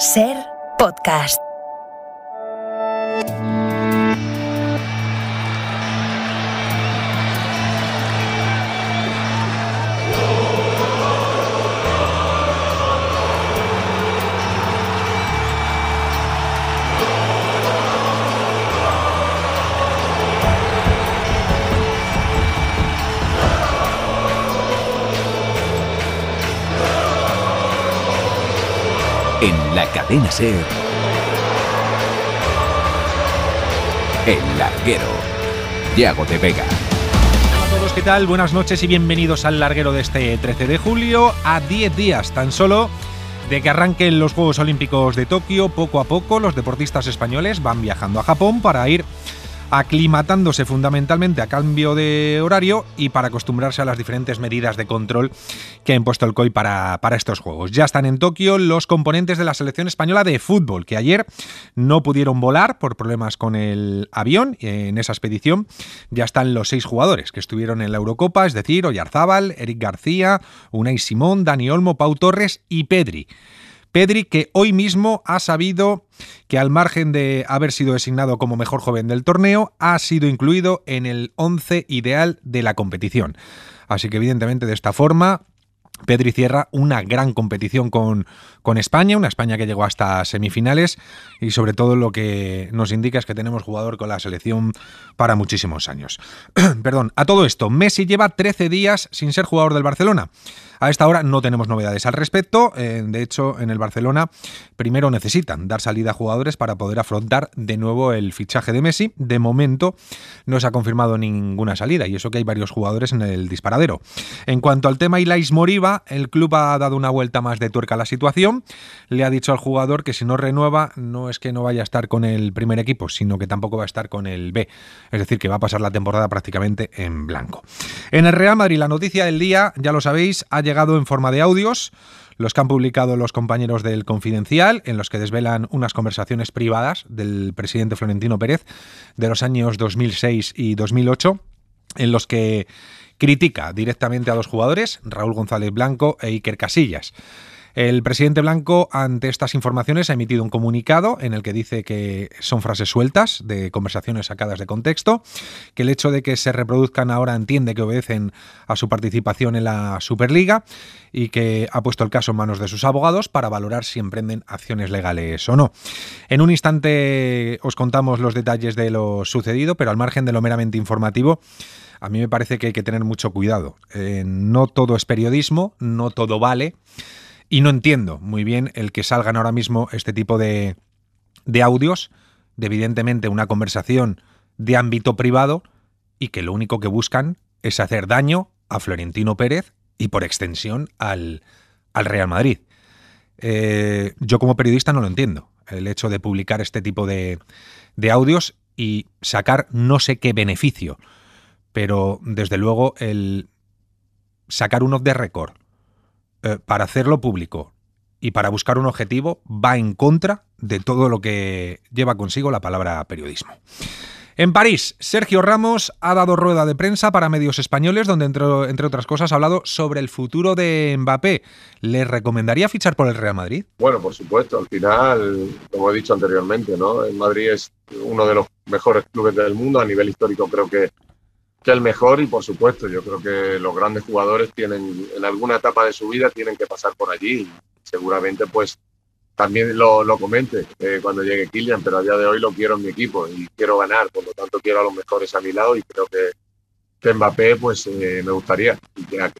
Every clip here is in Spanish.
Ser podcast. El Larguero, Diago de Vega. Hola a todos, ¿qué tal? Buenas noches y bienvenidos al Larguero de este 13 de julio, a 10 días tan solo de que arranquen los Juegos Olímpicos de Tokio, poco a poco los deportistas españoles van viajando a Japón para ir aclimatándose fundamentalmente a cambio de horario y para acostumbrarse a las diferentes medidas de control que ha impuesto el COI para, para estos Juegos. Ya están en Tokio los componentes de la selección española de fútbol, que ayer no pudieron volar por problemas con el avión. En esa expedición ya están los seis jugadores que estuvieron en la Eurocopa, es decir, Oyarzábal, Eric García, Unai Simón, Dani Olmo, Pau Torres y Pedri. Pedri, que hoy mismo ha sabido que al margen de haber sido designado como mejor joven del torneo, ha sido incluido en el 11 ideal de la competición. Así que evidentemente de esta forma Pedri cierra una gran competición con, con, España, una España que llegó hasta semifinales y sobre todo lo que nos indica es que tenemos jugador con la selección para muchísimos años. Perdón, a todo esto, Messi lleva 13 días sin ser jugador del Barcelona. A esta hora no tenemos novedades al respecto. Eh, de hecho, en el Barcelona primero necesitan dar salida a jugadores para poder afrontar de nuevo el fichaje de Messi. De momento no se ha confirmado ninguna salida y eso que hay varios jugadores en el disparadero. En cuanto al tema Ilais Moriba, el club ha dado una vuelta más de tuerca a la situación. Le ha dicho al jugador que si no renueva no es que no vaya a estar con el primer equipo, sino que tampoco va a estar con el B. Es decir, que va a pasar la temporada prácticamente en blanco. En el Real Madrid la noticia del día, ya lo sabéis, ha llegado en forma de audios, los que han publicado los compañeros del Confidencial, en los que desvelan unas conversaciones privadas del presidente Florentino Pérez de los años 2006 y 2008, en los que critica directamente a los jugadores, Raúl González Blanco e Iker Casillas. El presidente Blanco, ante estas informaciones, ha emitido un comunicado en el que dice que son frases sueltas de conversaciones sacadas de contexto, que el hecho de que se reproduzcan ahora entiende que obedecen a su participación en la Superliga y que ha puesto el caso en manos de sus abogados para valorar si emprenden acciones legales o no. En un instante os contamos los detalles de lo sucedido, pero al margen de lo meramente informativo, a mí me parece que hay que tener mucho cuidado. Eh, no todo es periodismo, no todo vale. Y no entiendo muy bien el que salgan ahora mismo este tipo de, de audios, de evidentemente una conversación de ámbito privado y que lo único que buscan es hacer daño a Florentino Pérez y por extensión al, al Real Madrid. Eh, yo como periodista no lo entiendo, el hecho de publicar este tipo de, de audios y sacar no sé qué beneficio, pero desde luego el sacar uno de récord eh, para hacerlo público y para buscar un objetivo va en contra de todo lo que lleva consigo la palabra periodismo. En París, Sergio Ramos ha dado rueda de prensa para medios españoles, donde entre, otras cosas ha hablado sobre el futuro de Mbappé. ¿Le recomendaría fichar por el Real Madrid? Bueno, por supuesto. Al final, como he dicho anteriormente, ¿no? El Madrid es uno de los mejores clubes del mundo. A nivel histórico creo que que el mejor y por supuesto yo creo que los grandes jugadores tienen en alguna etapa de su vida tienen que pasar por allí seguramente pues también lo, comente eh, cuando llegue Kylian pero a día de hoy lo quiero en mi equipo y quiero ganar por lo tanto quiero a los mejores a mi lado y creo que, que Mbappé pues eh, me gustaría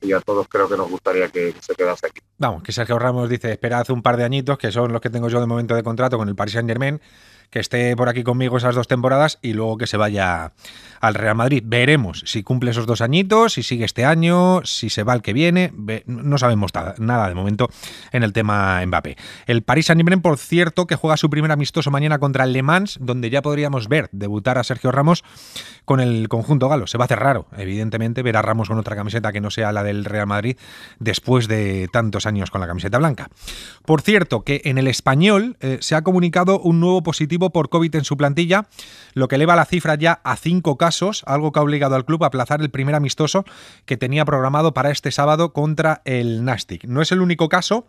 y a, todos creo que nos gustaría que, se quedase aquí vamos que Sergio Ramos dice espera hace un par de añitos que son los que tengo yo de momento de contrato con el Paris Saint Germain que esté por aquí conmigo esas dos temporadas y luego que se vaya al Real Madrid. Veremos si cumple esos dos añitos, si sigue este año, si se va el que viene. No sabemos nada de momento en el tema Mbappé. El Paris Saint-Germain, por cierto, que juega su primer amistoso mañana contra el Le Mans, donde ya podríamos ver debutar a Sergio Ramos con el conjunto galo. Se va a hacer raro, evidentemente, ver a Ramos con otra camiseta que no sea la del Real Madrid después de tantos años con la camiseta blanca. Por cierto, que en el español eh, se ha comunicado un nuevo positivo por COVID en su plantilla, lo que eleva la cifra ya a 5 casos algo que ha obligado al club a aplazar el primer amistoso que tenía programado para este sábado contra el Nastic. No es el único caso,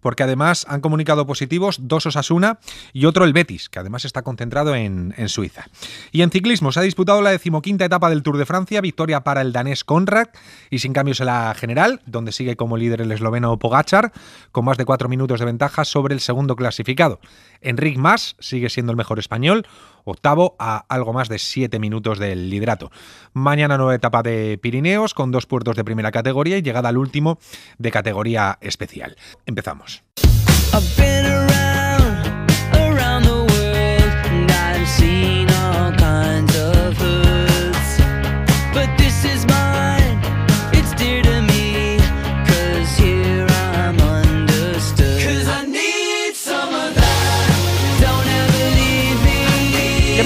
porque además han comunicado positivos dos Osasuna y otro el Betis, que además está concentrado en, Suiza. Y en ciclismo se ha disputado la decimoquinta etapa del Tour de Francia, victoria para el danés Conrad y sin cambios en la general, donde sigue como líder el esloveno Pogachar, con más de cuatro minutos de ventaja sobre el segundo clasificado. Enric Mas sigue siendo el mejor español, octavo a algo más de 7 minutos del liderato. Mañana nueva etapa de Pirineos con dos puertos de primera categoría y llegada al último de categoría especial. Empezamos.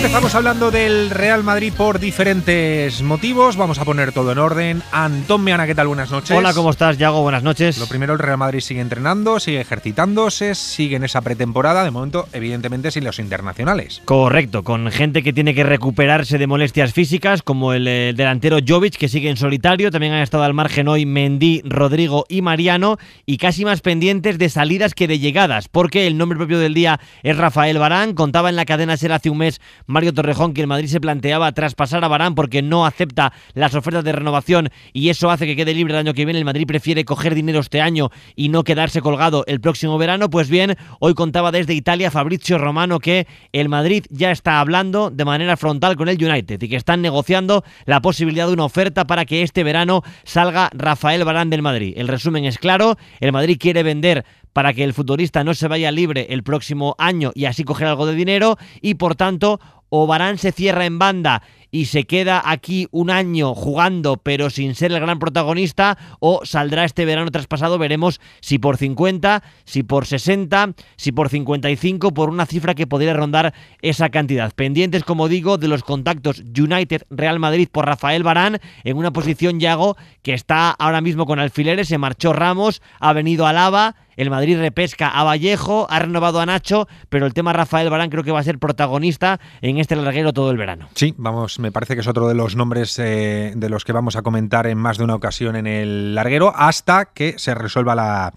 Estamos hablando del Real Madrid por diferentes motivos. Vamos a poner todo en orden. Antón Meana, ¿qué tal? Buenas noches. Hola, ¿cómo estás, Yago? Buenas noches. Lo primero, el Real Madrid sigue entrenando, sigue ejercitándose, sigue en esa pretemporada. De momento, evidentemente, sin los internacionales. Correcto, con gente que tiene que recuperarse de molestias físicas, como el, eh, delantero Jovic, que sigue en solitario. También han estado al margen hoy Mendy, Rodrigo y Mariano. Y casi más pendientes de salidas que de llegadas, porque el nombre propio del día es Rafael Barán. Contaba en la cadena Ser hace un mes Mario Torrejón que el Madrid se planteaba traspasar a Barán porque no acepta las ofertas de renovación y eso hace que quede libre el año que viene. El Madrid prefiere coger dinero este año y no quedarse colgado el próximo verano. Pues bien, hoy contaba desde Italia Fabrizio Romano que el Madrid ya está hablando de manera frontal con el United y que están negociando la posibilidad de una oferta para que este verano salga Rafael Barán del Madrid. El resumen es claro, el Madrid quiere vender para que el futbolista no se vaya libre el próximo año y así coger algo de dinero y por tanto o Barán se cierra en banda y se queda aquí un año jugando pero sin ser el gran protagonista o saldrá este verano traspasado, veremos si por 50, si por 60, si por 55, por una cifra que podría rondar esa cantidad. Pendientes, como digo, de los contactos United Real Madrid por Rafael Barán en una posición Yago que está ahora mismo con alfileres, se marchó Ramos, ha venido Alaba el Madrid repesca a Vallejo, ha renovado a Nacho, pero el tema Rafael Barán creo que va a ser protagonista en este larguero todo el verano. Sí, vamos, me parece que es otro de los nombres eh, de los que vamos a comentar en más de una ocasión en el larguero hasta que se resuelva la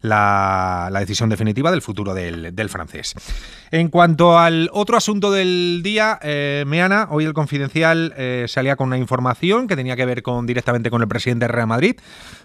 la, decisión definitiva del futuro del, francés. En cuanto al otro asunto del día, eh, Meana, hoy el Confidencial eh, salía con una información que tenía que ver con, directamente con el presidente de Real Madrid,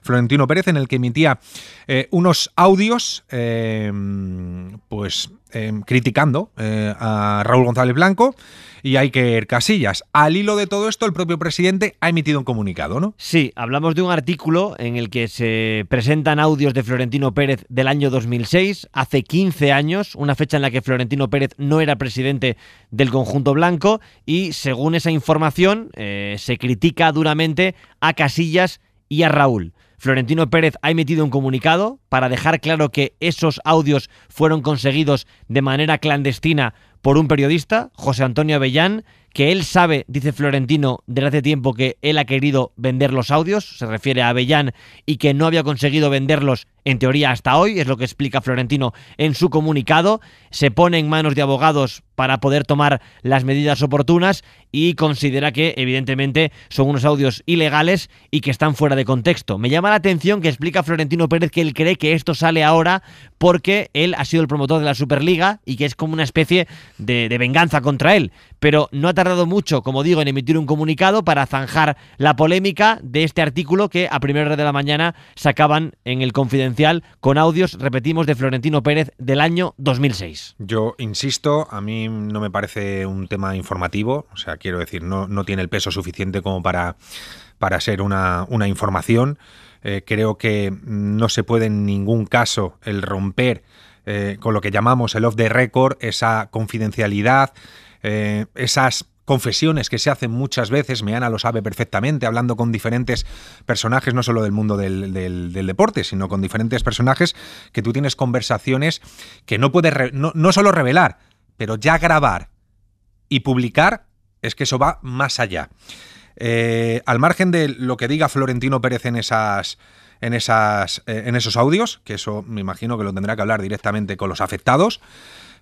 Florentino Pérez, en el que emitía eh, unos audios, em, pues em, criticando a Raúl González Blanco y hay que ir Casillas. Al hilo de todo esto, el propio presidente ha emitido un comunicado, ¿no? Sí, hablamos de un artículo en el que se presentan audios de Florentino Pérez del año 2006, hace 15 años, una fecha en la que Florentino Pérez no era presidente del conjunto blanco y según esa información eh, se critica duramente a Casillas y a Raúl. Florentino Pérez ha emitido un comunicado para dejar claro que esos audios fueron conseguidos de manera clandestina por un periodista, José Antonio Avellán, que él sabe, dice Florentino, desde hace tiempo que él ha querido vender los audios, se refiere a Avellán, y que no había conseguido venderlos en teoría hasta hoy, es lo que explica Florentino en su comunicado, se pone en manos de abogados para poder tomar las medidas oportunas y considera que evidentemente son unos audios ilegales y que están fuera de contexto. Me llama la atención que explica Florentino Pérez que él cree que esto sale ahora porque él ha sido el promotor de la Superliga y que es como una especie de, venganza contra él. Pero no ha tardado mucho, como digo, en emitir un comunicado para zanjar la polémica de este artículo que a primera hora de la mañana sacaban en el confidencial con audios, repetimos, de Florentino Pérez del año 2006. Yo insisto, a mí no me parece un tema informativo, o sea, quiero decir, no, no tiene el peso suficiente como para, para ser una, información. Eh, creo que no se puede en ningún caso el romper eh, con lo que llamamos el off the record, esa confidencialidad, eh, esas confesiones que se hacen muchas veces, Meana lo sabe perfectamente, hablando con diferentes personajes, no solo del mundo del, deporte, sino con diferentes personajes, que tú tienes conversaciones que no puedes, no solo revelar, pero ya grabar y publicar es que eso va más allá. Eh, al margen de lo que diga Florentino Pérez en esas... En, esas, eh, en esos audios, que eso me imagino que lo tendrá que hablar directamente con los afectados,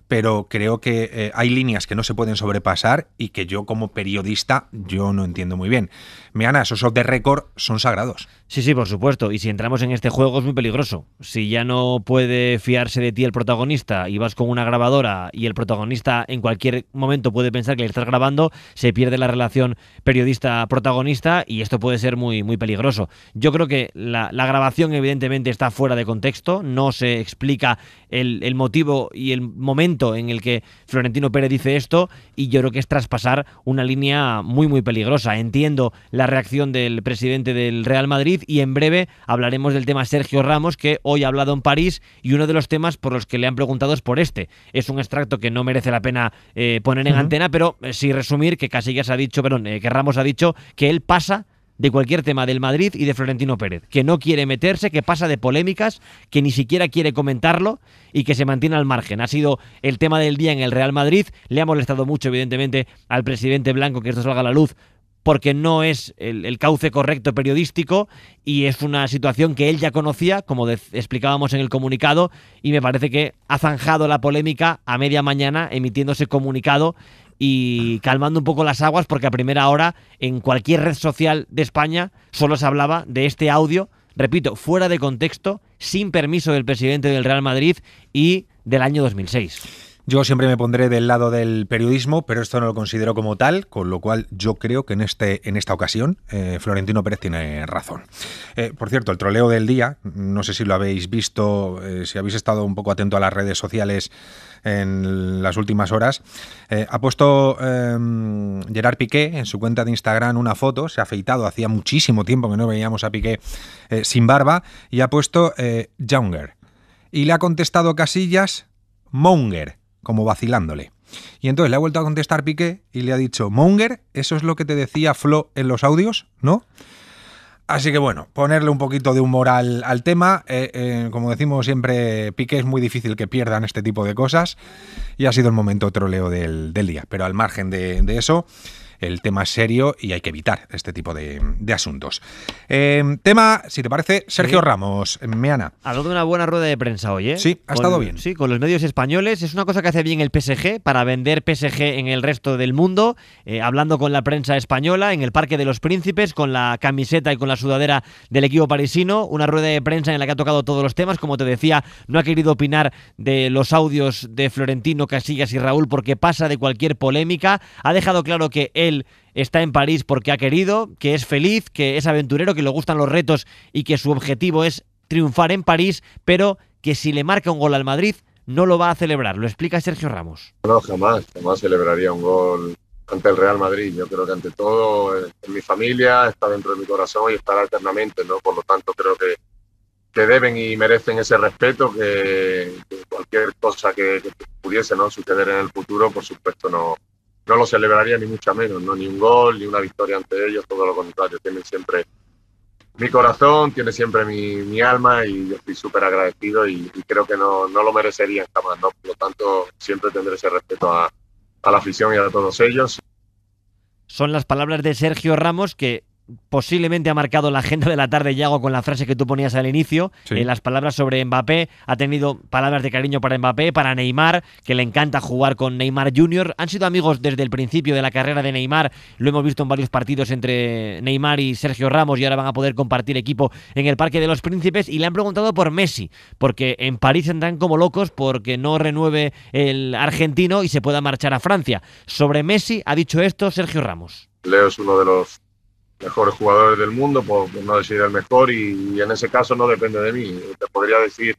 pero creo que eh, hay líneas que no se pueden sobrepasar y que yo como periodista yo no entiendo muy bien. Miana, esos off de récord son sagrados. Sí, sí, por supuesto. Y si entramos en este juego es muy peligroso. Si ya no puede fiarse de ti el protagonista y vas con una grabadora y el protagonista en cualquier momento puede pensar que le estás grabando, se pierde la relación periodista-protagonista y esto puede ser muy, muy peligroso. Yo creo que la, grabación evidentemente está fuera de contexto, no se explica el, el motivo y el momento en el que Florentino Pérez dice esto y yo creo que es traspasar una línea muy, muy peligrosa. Entiendo la la reacción del presidente del Real Madrid y en breve hablaremos del tema Sergio Ramos que hoy ha hablado en París y uno de los temas por los que le han preguntado es por este. Es un extracto que no merece la pena eh, poner en antena, pero eh, sí resumir que casi ya se ha dicho, perdón, eh, que Ramos ha dicho que él pasa de cualquier tema del Madrid y de Florentino Pérez, que no quiere meterse, que pasa de polémicas, que ni siquiera quiere comentarlo y que se mantiene al margen. Ha sido el tema del día en el Real Madrid, le ha molestado mucho evidentemente al presidente Blanco que esto salga a la luz porque no es el, cauce correcto periodístico y es una situación que él ya conocía, como explicábamos en el comunicado, y me parece que ha zanjado la polémica a media mañana emitiéndose comunicado y calmando un poco las aguas porque a primera hora en cualquier red social de España solo se hablaba de este audio, repito, fuera de contexto, sin permiso del presidente del Real Madrid y del año 2006. Yo siempre me pondré del lado del periodismo, pero esto no lo considero como tal, con lo cual yo creo que en, este, en esta ocasión eh, Florentino Pérez tiene razón. Eh, por cierto, el troleo del día, no sé si lo habéis visto, eh, si habéis estado un poco atento a las redes sociales en las últimas horas, ha puesto em, Gerard Piqué en su cuenta de Instagram una foto, se ha afeitado, hacía muchísimo tiempo que no veíamos a Piqué sin barba, y ha puesto Younger. Y le ha contestado Casillas, Monger como vacilándole. Y entonces le ha vuelto a contestar Piqué y le ha dicho, Monger, eso es lo que te decía Flo en los audios, ¿no? Así que bueno, ponerle un poquito de humor al, tema. Eh, eh, como decimos siempre, Piqué es muy difícil que pierdan este tipo de cosas y ha sido el momento troleo del, del día. Pero al margen de eso, el tema es serio y hay que evitar este tipo de, asuntos. Em, tema, si te parece, Sergio Ramos, Meana. Ha de una buena rueda de prensa hoy, ¿eh? Sí, ha estado bien. Sí, con los medios españoles. Es una cosa que hace bien el PSG para vender PSG en el resto del mundo, eh, hablando con la prensa española en el Parque de los Príncipes, con la camiseta y con la sudadera del equipo parisino. Una rueda de prensa en la que ha tocado todos los temas. Como te decía, no ha querido opinar de los audios de Florentino, Casillas y Raúl porque pasa de cualquier polémica. Ha dejado claro que él está en París porque ha querido, que es feliz, que es aventurero, que le gustan los retos y que su objetivo es triunfar en París, pero que si le marca un gol al Madrid no lo va a celebrar. Lo explica Sergio Ramos. No, jamás, jamás celebraría un gol ante el Real Madrid. Yo creo que ante todo es eh, mi familia, está dentro de mi corazón y estará eternamente, ¿no? Por lo tanto, creo que, que deben y merecen ese respeto que, cualquier cosa que, que, pudiese ¿no? suceder en el futuro, por supuesto, no, no lo celebraría ni mucho menos, no ni un gol, ni una victoria ante ellos, todo lo contrario, tienen siempre mi corazón, tiene siempre mi, mi alma y yo estoy súper agradecido y, creo que no, lo merecerían jamás, ¿no? Por lo tanto, siempre tendré ese respeto a, a la afición y a todos ellos. Son las palabras de Sergio Ramos que posiblemente ha marcado la agenda de la tarde, Yago, con la frase que tú ponías al inicio, eh, las palabras sobre Mbappé, ha tenido palabras de cariño para Mbappé, para Neymar, que le encanta jugar con Neymar Jr., han sido amigos desde el principio de la carrera de Neymar, lo hemos visto en varios partidos entre Neymar y Sergio Ramos y ahora van a poder compartir equipo en el Parque de los Príncipes y le han preguntado por Messi, porque en París andan como locos porque no renueve el argentino y se pueda marchar a Francia. Sobre Messi ha dicho esto Sergio Ramos. Leo es uno de los mejores jugadores del mundo, por, no decir el mejor, y, en ese caso no depende de mí. Te podría decir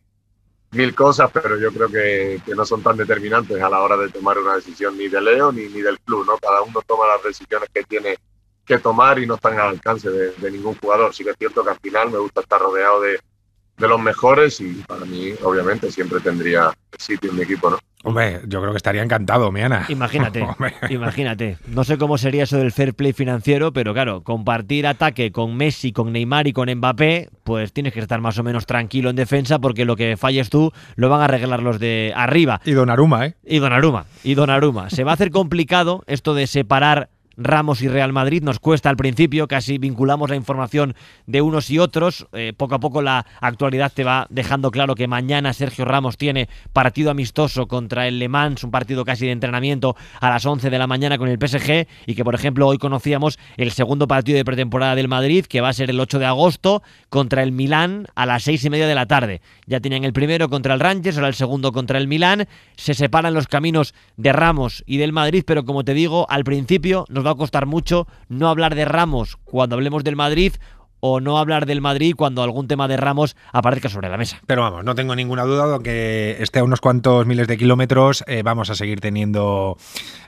mil cosas, pero yo creo que, no son tan determinantes a la hora de tomar una decisión ni de Leo ni, ni del club, ¿no? Cada uno toma las decisiones que tiene que tomar y no están al alcance de, ningún jugador. Sí que es cierto que al final me gusta estar rodeado de, de los mejores y para mí, obviamente, siempre tendría sitio en mi equipo, ¿no? Hombre, yo creo que estaría encantado, Miana. Imagínate, imagínate. No sé cómo sería eso del fair play financiero, pero claro, compartir ataque con Messi, con Neymar y con Mbappé, pues tienes que estar más o menos tranquilo en defensa porque lo que falles tú lo van a arreglar los de arriba. Y Don ¿eh? Y Don y Donaruma. Se va a hacer complicado esto de separar Ramos y Real Madrid. Nos cuesta al principio, casi vinculamos la información de unos y otros. Eh, poco a poco la actualidad te va dejando claro que mañana Sergio Ramos tiene partido amistoso contra el Le Mans, un partido casi de entrenamiento a las 11 de la mañana con el PSG y que por ejemplo hoy conocíamos el segundo partido de pretemporada del Madrid que va a ser el 8 de agosto contra el Milán a las 6 y media de la tarde. Ya tenían el primero contra el Rangers, ahora el segundo contra el Milán. Se separan los caminos de Ramos y del Madrid, pero como te digo, al principio nos va a costar mucho no hablar de Ramos cuando hablemos del Madrid o no hablar del Madrid cuando algún tema de Ramos aparezca sobre la mesa. Pero vamos, no tengo ninguna duda de que esté a unos cuantos miles de kilómetros, eh, vamos a seguir teniendo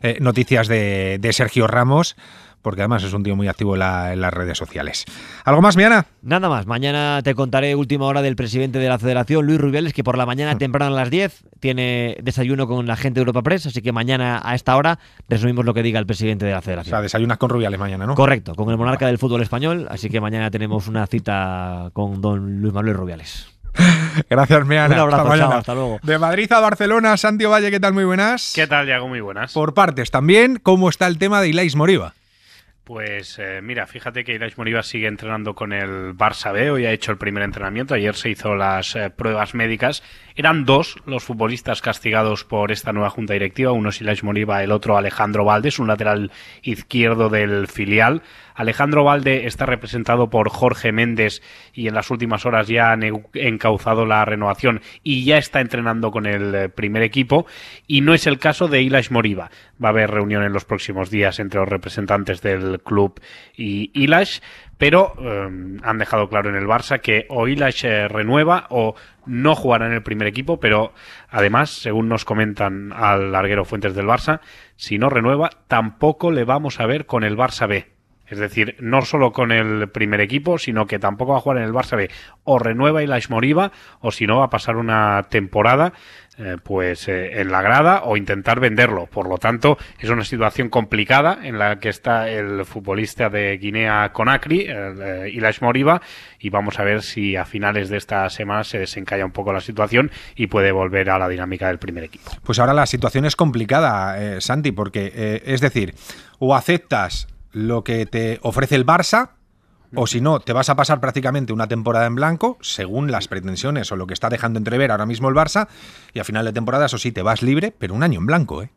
eh, noticias de Sergio Ramos porque además es un tío muy activo en, las redes sociales. ¿Algo más, Miana? Nada más. Mañana te contaré última hora del presidente de la Federación, Luis Rubiales, que por la mañana mm. temprano a las 10 tiene desayuno con la gente de Europa Press, así que mañana a esta hora resumimos lo que diga el presidente de la Federación. O sea, desayunas con Rubiales mañana, ¿no? Correcto, con el monarca del fútbol español, así que mañana tenemos una cita con don Luis Manuel Rubiales. Gracias, Miana. Un abrazo, hasta, hasta, luego. De Madrid a Barcelona, Santiago Valle, ¿qué tal? Muy buenas. ¿Qué tal, Diego? Muy buenas. Por partes también, ¿cómo está el tema de Ilais Moriva? Pues eh, mira, fíjate que Ilaish Moriba sigue entrenando con el Barça B, hoy ha hecho el primer entrenamiento, ayer se hizo las eh, pruebas médicas. Eran dos los futbolistas castigados por esta nueva junta directiva, uno es Ilaish Moriba, el otro Alejandro Valdés, un lateral izquierdo del filial. Alejandro Valde está representado por Jorge Méndez y en las últimas horas ya han encauzado la renovación y ya está entrenando con el eh, primer equipo. Y no es el caso de Ilash Moriba. Va a haber reunión en los próximos días entre los representantes del club y Ilash pero eh, han dejado claro en el Barça que o Ilash eh, renueva o no jugará en el primer equipo, pero además, según nos comentan al larguero Fuentes del Barça, si no renueva, tampoco le vamos a ver con el Barça B. Es decir, no solo con el primer equipo, sino que tampoco va a jugar en el Barça O renueva y la Moriba, o si no, va a pasar una temporada eh, pues eh, en la grada o intentar venderlo. Por lo tanto, es una situación complicada en la que está el futbolista de Guinea Conakry, y eh, la Moriba, y vamos a ver si a finales de esta semana se desencalla un poco la situación y puede volver a la dinámica del primer equipo. Pues ahora la situación es complicada, Santi, porque es decir, o aceptas lo que te ofrece el Barça, o si no, te vas a pasar prácticamente una temporada en blanco, según las pretensiones o lo que está dejando entrever ahora mismo el Barça, y a final de temporada, eso sí, te vas libre, pero un año en blanco, ¿eh?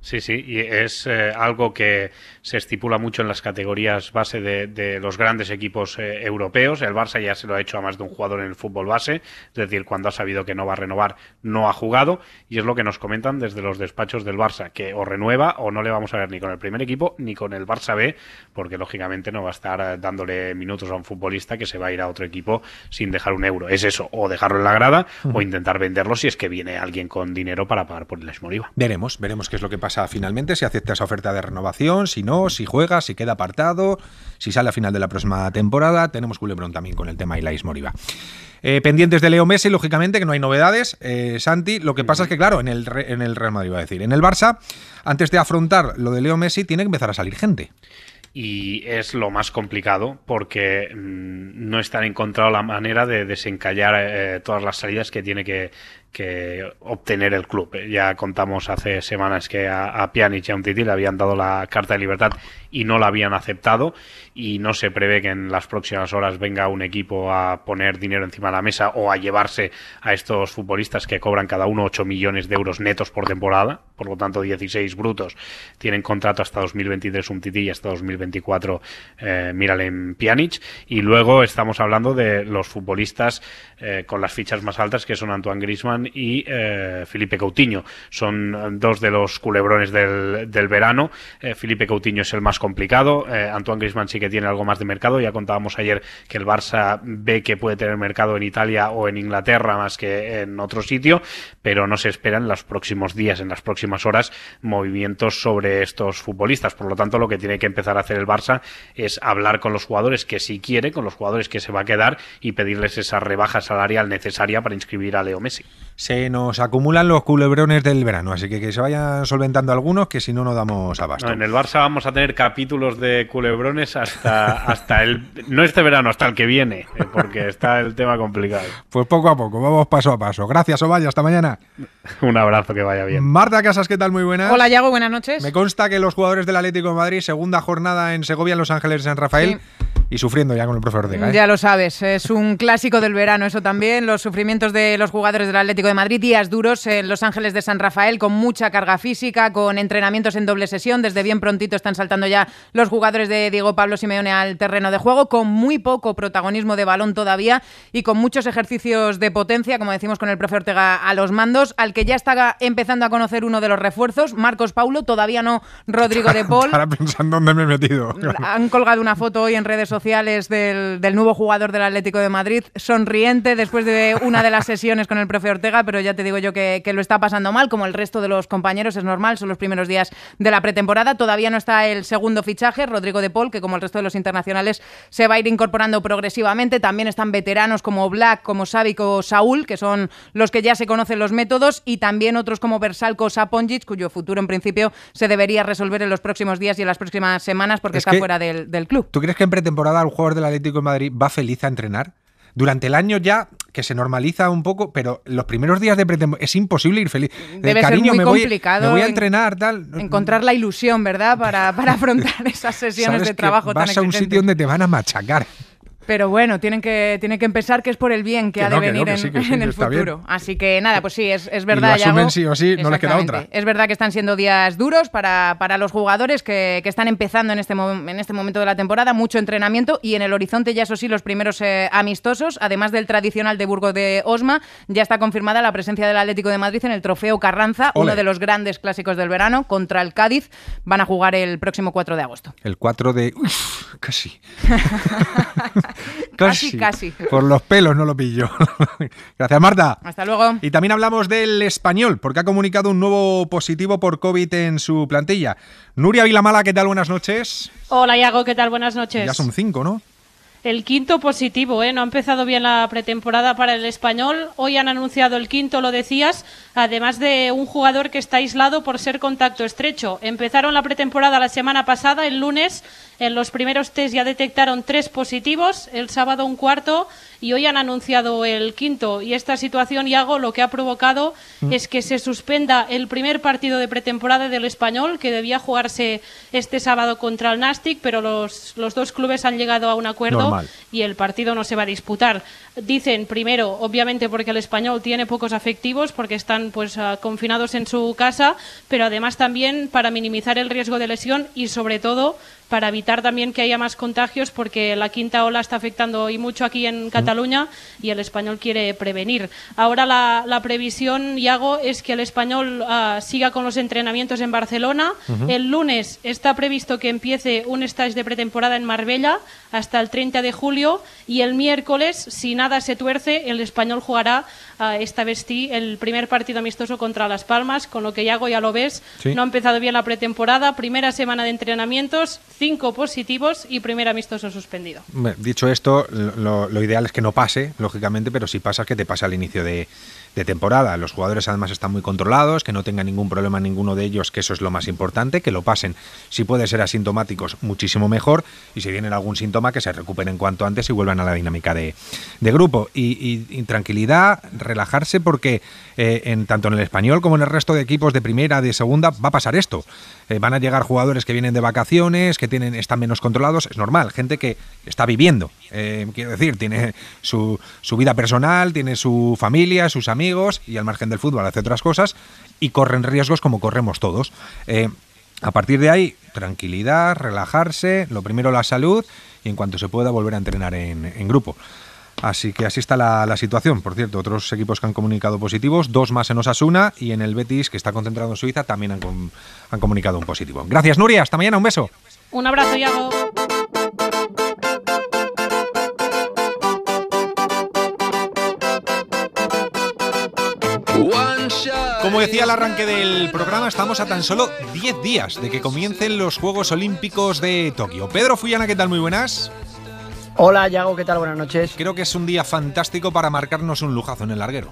Sí, sí, y es eh, algo que se estipula mucho en las categorías base de, los grandes equipos eh, europeos. El Barça ya se lo ha hecho a más de un jugador en el fútbol base, es decir, cuando ha sabido que no va a renovar, no ha jugado, y es lo que nos comentan desde los despachos del Barça, que o renueva o no le vamos a ver ni con el primer equipo ni con el Barça B, porque lógicamente no va a estar eh, dándole minutos a un futbolista que se va a ir a otro equipo sin dejar un euro. Es eso, o dejarlo en la grada o intentar venderlo si es que viene alguien con dinero para pagar por el Esmoriva. Veremos, veremos qué es lo que pasa finalmente, si acepta esa oferta de renovación, si no, si juega, si queda apartado, si sale a final de la próxima temporada. Tenemos culebrón también con el tema y Lais Moriba. Eh, pendientes de Leo Messi, lógicamente, que no hay novedades. Eh, Santi, lo que pasa es que, claro, en el, en el Real Madrid, iba a decir, en el Barça, antes de afrontar lo de Leo Messi, tiene que empezar a salir gente y es lo más complicado porque mm, no están encontrado la manera de desencallar eh, todas las salidas que tiene que, que obtener el club. Ya contamos hace semanas que a, Pjanic y a Umtiti le habían dado la carta de libertad y no la habían aceptado y no se prevé que en las próximas horas venga un equipo a poner dinero encima de la mesa o a llevarse a estos futbolistas que cobran cada uno 8 millones de euros netos por temporada, por lo tanto 16 brutos. Tienen contrato hasta 2023 Umtiti y hasta 2024 eh, Miralem Pjanic y luego estamos hablando de los futbolistas eh, con las fichas más altas que son Antoine Griezmann y eh, Felipe Coutinho. Son eh, dos de los culebrones del, verano. Eh, Felipe Coutinho es el más complicado. Antoine Griezmann sí que tiene algo más de mercado. Ya contábamos ayer que el Barça ve que puede tener mercado en Italia o en Inglaterra más que en otro sitio, pero no se esperan en los próximos días, en las próximas horas, movimientos sobre estos futbolistas. Por lo tanto, lo que tiene que empezar a hacer el Barça es hablar con los jugadores que sí quiere, con los jugadores que se va a quedar y pedirles esa rebaja salarial necesaria para inscribir a Leo Messi se nos acumulan los culebrones del verano, así que que se vayan solventando algunos, que si no, no damos abasto. en el Barça vamos a tener capítulos de culebrones hasta, hasta el. No este verano, hasta el que viene, eh, porque está el tema complicado. Pues poco a poco, vamos paso a paso. Gracias, Ovalle, hasta mañana. Un abrazo, que vaya bien. Marta Casas, ¿qué tal? Muy buenas. Hola, Yago, buenas noches. Me consta que los jugadores del Atlético de Madrid, segunda jornada en Segovia, en Los Ángeles, San Rafael y sufriendo ya con el profesor Ortega. ¿eh? Ya lo sabes, es un clásico del verano eso también, los sufrimientos de los jugadores del Atlético de Madrid, días duros en Los Ángeles de San Rafael con mucha carga física, con entrenamientos en doble sesión, desde bien prontito están saltando ya los jugadores de Diego Pablo Simeone al terreno de juego, con muy poco protagonismo de balón todavía y con muchos ejercicios de potencia, como decimos con el profe Ortega a los mandos, al que ya está empezando a conocer uno de los refuerzos, Marcos Paulo, todavía no Rodrigo de Paul. Ahora pensando dónde me he metido. Han colgado una foto hoy en redes sociales sociales del, nuevo jugador del Atlético de Madrid, sonriente después de una de las sesiones con el profe Ortega, pero ya te digo yo que, lo está pasando mal, como el resto de los compañeros, es normal, son los primeros días de la pretemporada. Todavía no está el segundo fichaje, Rodrigo de Paul, que como el resto de los internacionales se va a ir incorporando progresivamente. También están veteranos como Black, como Sábico Saúl, que son los que ya se conocen los métodos, y también otros como Versalco o cuyo futuro en principio se debería resolver en los próximos días y en las próximas semanas porque está fuera del club. ¿Tú crees que en pretemporada al jugador del Atlético de Madrid va feliz a entrenar. Durante el año ya que se normaliza un poco, pero los primeros días de pretemporada es imposible ir feliz. Debe Cariño, muy me voy, complicado. voy a entrenar, tal. Encontrar la ilusión, ¿verdad? Para, para afrontar esas sesiones de trabajo vas a un sitio donde te van a machacar. Pero bueno, tienen que, tienen que empezar que es por el bien que, ha de venir en, el futuro. Así que nada, pues sí, es, verdad. Y sí otra. Es verdad que están siendo días duros para, para los jugadores que, que, están empezando en este, en este momento de la temporada, mucho entrenamiento y en el horizonte ya eso sí los primeros eh, amistosos, además del tradicional de Burgos de Osma, ya está confirmada la presencia del Atlético de Madrid en el Trofeo Carranza, uno de los grandes clásicos del verano, contra el Cádiz. Van a jugar el próximo 4 de agosto. El 4 de... Uf, casi. casi, casi, Por los pelos no lo pillo. Gracias, Marta. Hasta luego. Y también hablamos del español, porque ha comunicado un nuevo positivo por COVID en su plantilla. Nuria Vilamala, ¿qué tal? Buenas noches. Hola, Iago, ¿qué tal? Buenas noches. Ya son cinco, ¿no? El quinto positivo, ¿eh? No ha empezado bien la pretemporada para el español. Hoy han anunciado el quinto, lo decías, además de un jugador que está aislado por ser contacto estrecho. Empezaron la pretemporada la semana pasada, el lunes. En los primeros test ya detectaron tres positivos. El sábado un cuarto y hoy han anunciado el quinto. Y esta situación, hago lo que ha provocado mm. es que se suspenda el primer partido de pretemporada del español, que debía jugarse este sábado contra el Nastic, pero los, dos clubes han llegado a un acuerdo y el partido no se va a disputar. Dicen, primero, obviamente porque el español tiene pocos afectivos, porque están pues ah, confinados en su casa, pero además también para minimizar el riesgo de lesión y sobre todo para evitar también que haya más contagios, porque la quinta ola está afectando hoy mucho aquí en Cataluña y el español quiere prevenir. Ahora la, la previsión, Iago, es que el español ah, siga con los entrenamientos en Barcelona. El lunes está previsto que empiece un stage de pretemporada en Marbella hasta el 30 de julio y el miércoles, si nada se tuerce, el español jugará esta vez sí, el primer partido amistoso contra Las Palmas, con lo que ya hago ya lo ves, no ha empezado bien la pretemporada, primera semana de entrenamientos, cinco positivos y primer amistoso suspendido. Dicho esto, lo, lo ideal es que no pase, lógicamente, pero si pasa, que te pase al inicio de de temporada. Los jugadores además están muy controlados, que no tengan ningún problema ninguno de ellos, que eso es lo más importante, que lo pasen. Si puede ser asintomáticos, muchísimo mejor. Y si tienen algún síntoma, que se recuperen cuanto antes y vuelvan a la dinámica de, grupo. Y, tranquilidad, relajarse, porque eh, en, tanto en el español como en el resto de equipos de primera, de segunda, va a pasar esto. Eh, van a llegar jugadores que vienen de vacaciones, que tienen, están menos controlados. Es normal, gente que está viviendo. Eh, quiero decir, tiene su, su vida personal, tiene su familia, sus amigos y al margen del fútbol hace otras cosas y corren riesgos como corremos todos. Eh, a partir de ahí, tranquilidad, relajarse, lo primero la salud y en cuanto se pueda volver a entrenar en, en grupo. Así que así está la, la, situación. Por cierto, otros equipos que han comunicado positivos, dos más en Osasuna y en el Betis, que está concentrado en Suiza, también han, han comunicado un positivo. Gracias, Nuria. Hasta mañana. Un beso. Un abrazo, Yago. Como decía al arranque del programa, estamos a tan solo 10 días de que comiencen los Juegos Olímpicos de Tokio. Pedro Fuyana, ¿qué tal? Muy buenas. Hola, Yago, ¿qué tal? Buenas noches. Creo que es un día fantástico para marcarnos un lujazo en el larguero.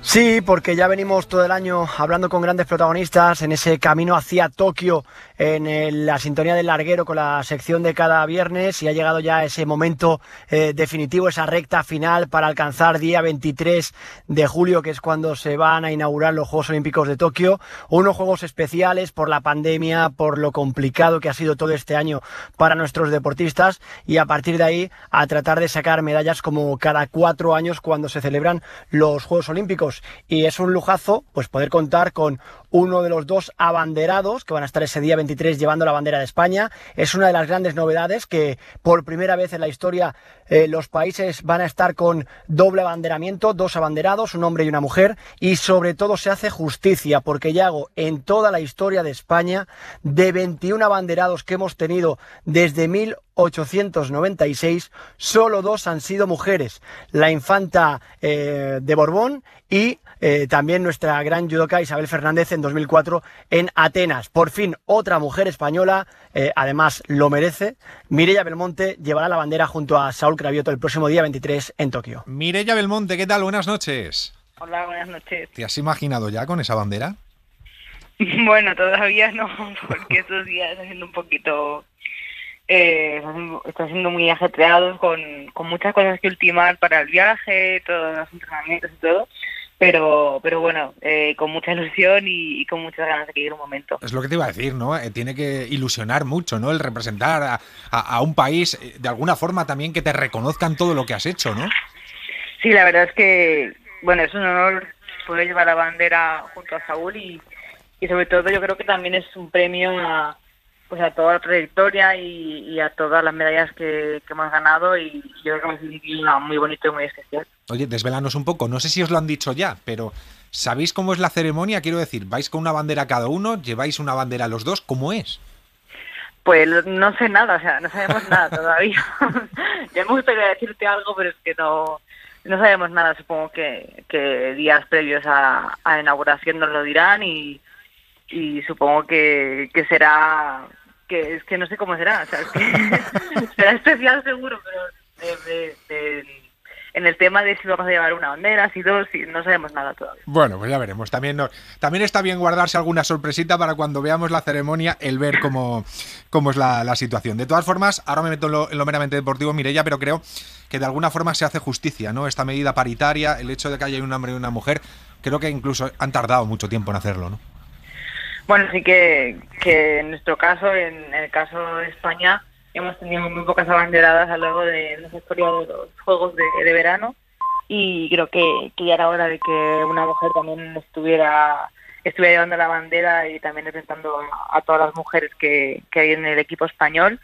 Sí, porque ya venimos todo el año hablando con grandes protagonistas en ese camino hacia Tokio, en la sintonía del larguero con la sección de cada viernes y ha llegado ya ese momento eh, definitivo, esa recta final para alcanzar día 23 de julio, que es cuando se van a inaugurar los Juegos Olímpicos de Tokio. Unos Juegos especiales por la pandemia, por lo complicado que ha sido todo este año para nuestros deportistas y a partir de ahí a tratar de sacar medallas como cada cuatro años cuando se celebran los Juegos Olímpicos y es un lujazo pues poder contar con uno de los dos abanderados que van a estar ese día 23 llevando la bandera de España. Es una de las grandes novedades que por primera vez en la historia eh, los países van a estar con doble abanderamiento, dos abanderados, un hombre y una mujer, y sobre todo se hace justicia porque hago en toda la historia de España de 21 abanderados que hemos tenido desde 1896, solo dos han sido mujeres, la infanta eh, de Borbón y eh, también nuestra gran judoka Isabel Fernández en 2004 en Atenas. Por fin, otra mujer española, eh, además lo merece. Mireia Belmonte llevará la bandera junto a Saúl Cravioto el próximo día 23 en Tokio. Mirella Belmonte, ¿qué tal? Buenas noches. Hola, buenas noches. ¿Te has imaginado ya con esa bandera? Bueno, todavía no, porque estos días están siendo un poquito. Eh, están siendo muy ajetreados con, con muchas cosas que ultimar para el viaje, todos los entrenamientos y todo pero, pero bueno, eh, con mucha ilusión y, con muchas ganas de que llegue un momento. Es lo que te iba a decir, ¿no? Eh, tiene que ilusionar mucho, ¿no? El representar a, un país, eh, de alguna forma también que te reconozcan todo lo que has hecho, ¿no? Sí, la verdad es que, bueno, es un honor poder llevar la bandera junto a Saúl y, y sobre todo yo creo que también es un premio a pues a toda la trayectoria y, a todas las medallas que, hemos ganado y yo creo que es muy bonito y muy especial. Oye, desvelanos un poco, no sé si os lo han dicho ya, pero ¿sabéis cómo es la ceremonia? Quiero decir, ¿vais con una bandera cada uno? ¿Lleváis una bandera los dos? ¿Cómo es? Pues no sé nada, o sea, no sabemos nada todavía. ya me gustaría decirte algo, pero es que no, no sabemos nada. Supongo que, días previos a, a inauguración nos lo dirán y, supongo que, que será que es que no sé cómo será, será especial seguro, pero en el tema de si vamos a llevar una bandera, si dos, si no sabemos nada todavía. Bueno, pues ya veremos. También, también está bien guardarse alguna sorpresita para cuando veamos la ceremonia, el ver cómo, cómo es la, la situación. De todas formas, ahora me meto en lo, meramente deportivo, Mireya, pero creo que de alguna forma se hace justicia, ¿no? Esta medida paritaria, el hecho de que haya un hombre y una mujer, creo que incluso han tardado mucho tiempo en hacerlo, ¿no? Bueno, sí que, en nuestro caso, en, el caso de España, hemos tenido muy pocas abanderadas a lo largo de los, los Juegos de, verano y creo que, ya era hora de que una mujer también estuviera estuviera llevando la bandera y también representando a, todas las mujeres que, hay en el equipo español.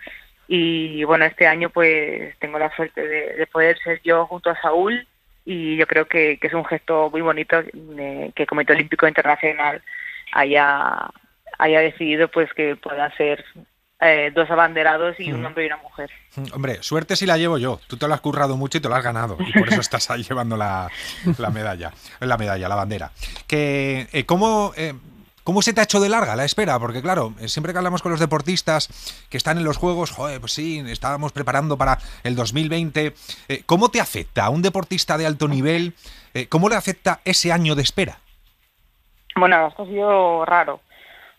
Y bueno, este año pues tengo la suerte de, poder ser yo junto a Saúl y yo creo que, es un gesto muy bonito eh, que el Comité Olímpico Internacional haya, haya decidido pues que pueda ser eh, dos abanderados y un mm. hombre y una mujer. Mm, hombre, suerte si la llevo yo. Tú te lo has currado mucho y te lo has ganado. Y por eso estás ahí llevando la, la, medalla, la medalla, la bandera. Que, eh, ¿cómo, eh, ¿Cómo se te ha hecho de larga la espera? Porque claro, siempre que hablamos con los deportistas que están en los Juegos, joder, pues sí, estábamos preparando para el 2020. ¿Cómo te afecta a un deportista de alto nivel? ¿Cómo le afecta ese año de espera? Bueno, esto ha sido raro,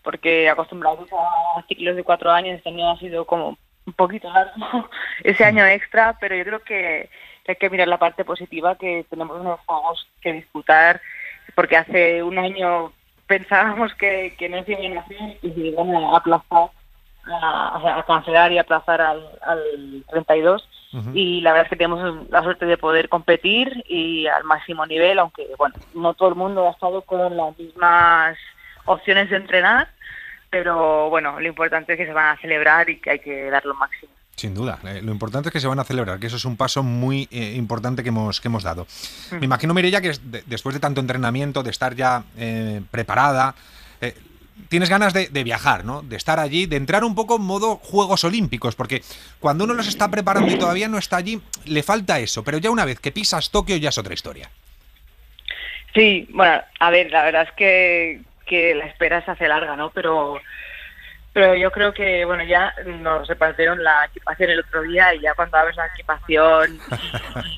porque acostumbrados a ciclos de cuatro años, este año ha sido como un poquito largo, ese año mm. extra, pero yo creo que hay que mirar la parte positiva, que tenemos unos juegos que disputar, porque hace un año pensábamos que, no se iban a hacer y se iban a aplazar, a, cancelar y aplazar al, al 32 y la verdad es que tenemos la suerte de poder competir y al máximo nivel, aunque bueno, no todo el mundo ha estado con las mismas opciones de entrenar, pero bueno, lo importante es que se van a celebrar y que hay que dar lo máximo. Sin duda. Eh, lo importante es que se van a celebrar, que eso es un paso muy eh, importante que hemos, que hemos dado. Me imagino, Mirella, que después de tanto entrenamiento, de estar ya eh, preparada, tienes ganas de, de, viajar, ¿no? De estar allí, de entrar un poco en modo Juegos Olímpicos, porque cuando uno los está preparando y todavía no está allí, le falta eso, pero ya una vez que pisas Tokio ya es otra historia. Sí, bueno, a ver, la verdad es que, que la espera se hace larga, ¿no? Pero pero yo creo que, bueno, ya nos repartieron la equipación el otro día y ya cuando abres la equipación,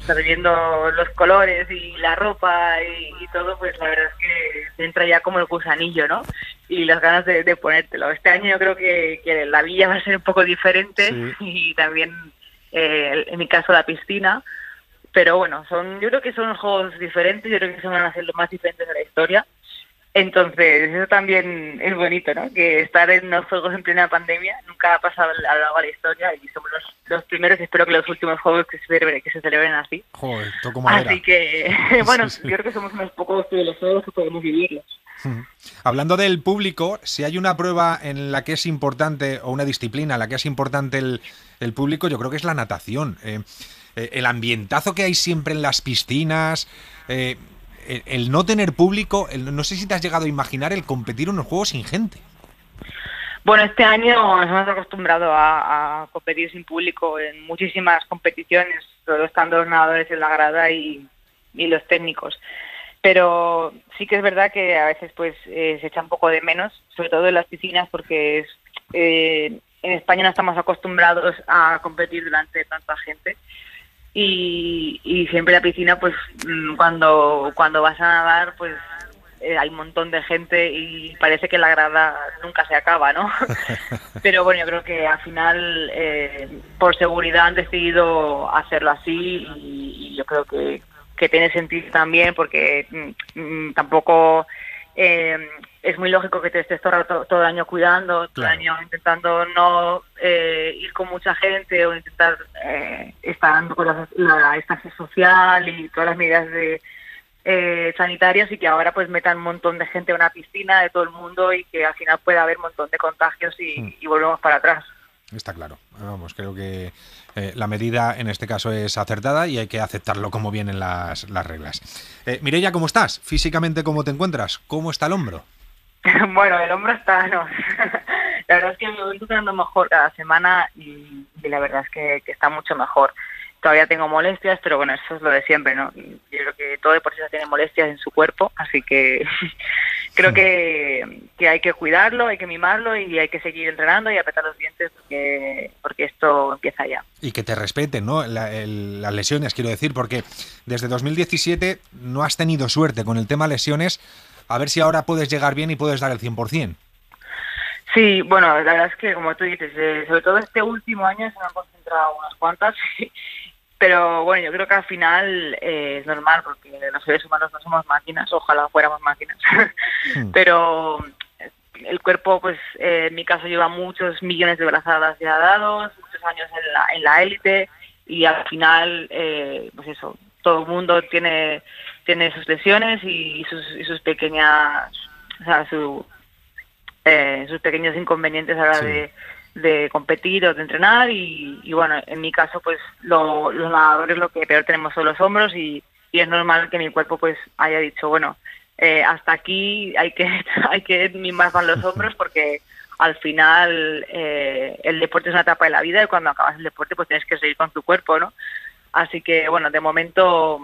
sabiendo los colores y la ropa y, todo, pues la verdad es que entra ya como el gusanillo, ¿no? Y las ganas de, ponértelo. Este año yo creo que, la villa va a ser un poco diferente y también, eh, en mi caso, la piscina. Pero bueno, son yo creo que son juegos diferentes, yo creo que se van a hacer los más diferentes de la historia entonces, eso también es bonito, ¿no? Que estar en los juegos en plena pandemia nunca ha pasado a lo de la historia y somos los, primeros, espero que los últimos juegos que se celebren, que se celebren así. Joder, toco madera. Así que, bueno, yo creo que somos unos pocos de los Juegos que podemos vivirlos. Hablando del público, si hay una prueba en la que es importante, o una disciplina en la que es importante el, público, yo creo que es la natación. Eh, eh, el ambientazo que hay siempre en las piscinas, eh, el, no tener público, no sé si te has llegado a imaginar el competir en unos juegos sin gente. Bueno, este año nos hemos acostumbrado a, competir sin público en muchísimas competiciones, solo están los nadadores en la grada y, los técnicos pero sí que es verdad que a veces pues eh, se echa un poco de menos, sobre todo en las piscinas, porque eh, en España no estamos acostumbrados a competir delante de tanta gente y, y siempre la piscina, pues mm, cuando, cuando vas a nadar, pues eh, hay un montón de gente y parece que la grada nunca se acaba, ¿no? Pero bueno, yo creo que al final, eh, por seguridad, han decidido hacerlo así y, yo creo que, que tiene sentido también porque mm, mm, tampoco... Eh, es muy lógico que te estés todo, el año cuidando, todo el año intentando no eh, ir con mucha gente o intentar eh, estar con la, estancia social y todas las medidas de, eh, sanitarias y que ahora pues metan un montón de gente a una piscina de todo el mundo y que al final pueda haber un montón de contagios y, hmm. volvemos para atrás. Está claro. Vamos, creo que eh, la medida en este caso es acertada y hay que aceptarlo como vienen las, las reglas. mirella Mireya, ¿cómo estás? Físicamente, ¿cómo te encuentras? ¿Cómo está el hombro? bueno, el hombro está, la verdad es que me voy entrenando mejor cada semana y, la verdad es que, está mucho mejor. Todavía tengo molestias, pero bueno, eso es lo de siempre, ¿no? Yo creo que todo deportista tiene molestias en su cuerpo, así que creo que, hay que cuidarlo, hay que mimarlo y hay que seguir entrenando y apretar los dientes porque, porque esto empieza ya. Y que te respeten, ¿no? las lesiones, quiero decir, porque desde 2017 no has tenido suerte con el tema lesiones a ver si ahora puedes llegar bien y puedes dar el 100%. Sí, bueno, la verdad es que como tú dices, eh, sobre todo este último año se han concentrado unas cuantas, pero bueno, yo creo que al final eh, es normal porque los seres humanos no somos máquinas, ojalá fuéramos máquinas, hmm. pero eh, el cuerpo, pues en mi caso lleva muchos millones de brazadas ya dados, muchos años en la, en la élite y al final, pues eso, todo el mundo tiene tiene sus lesiones y, sus, sus pequeñas, o sea, eh, sus pequeños inconvenientes a la de, competir o de entrenar y, bueno, en mi caso pues los nadadores lo que peor tenemos son los hombros y, es normal que mi cuerpo pues haya dicho, bueno, eh, hasta aquí hay que hay que mimar más los hombros porque al final eh, el deporte es una etapa de la vida y cuando acabas el deporte pues tienes que seguir con tu cuerpo, ¿no? Así que bueno, de momento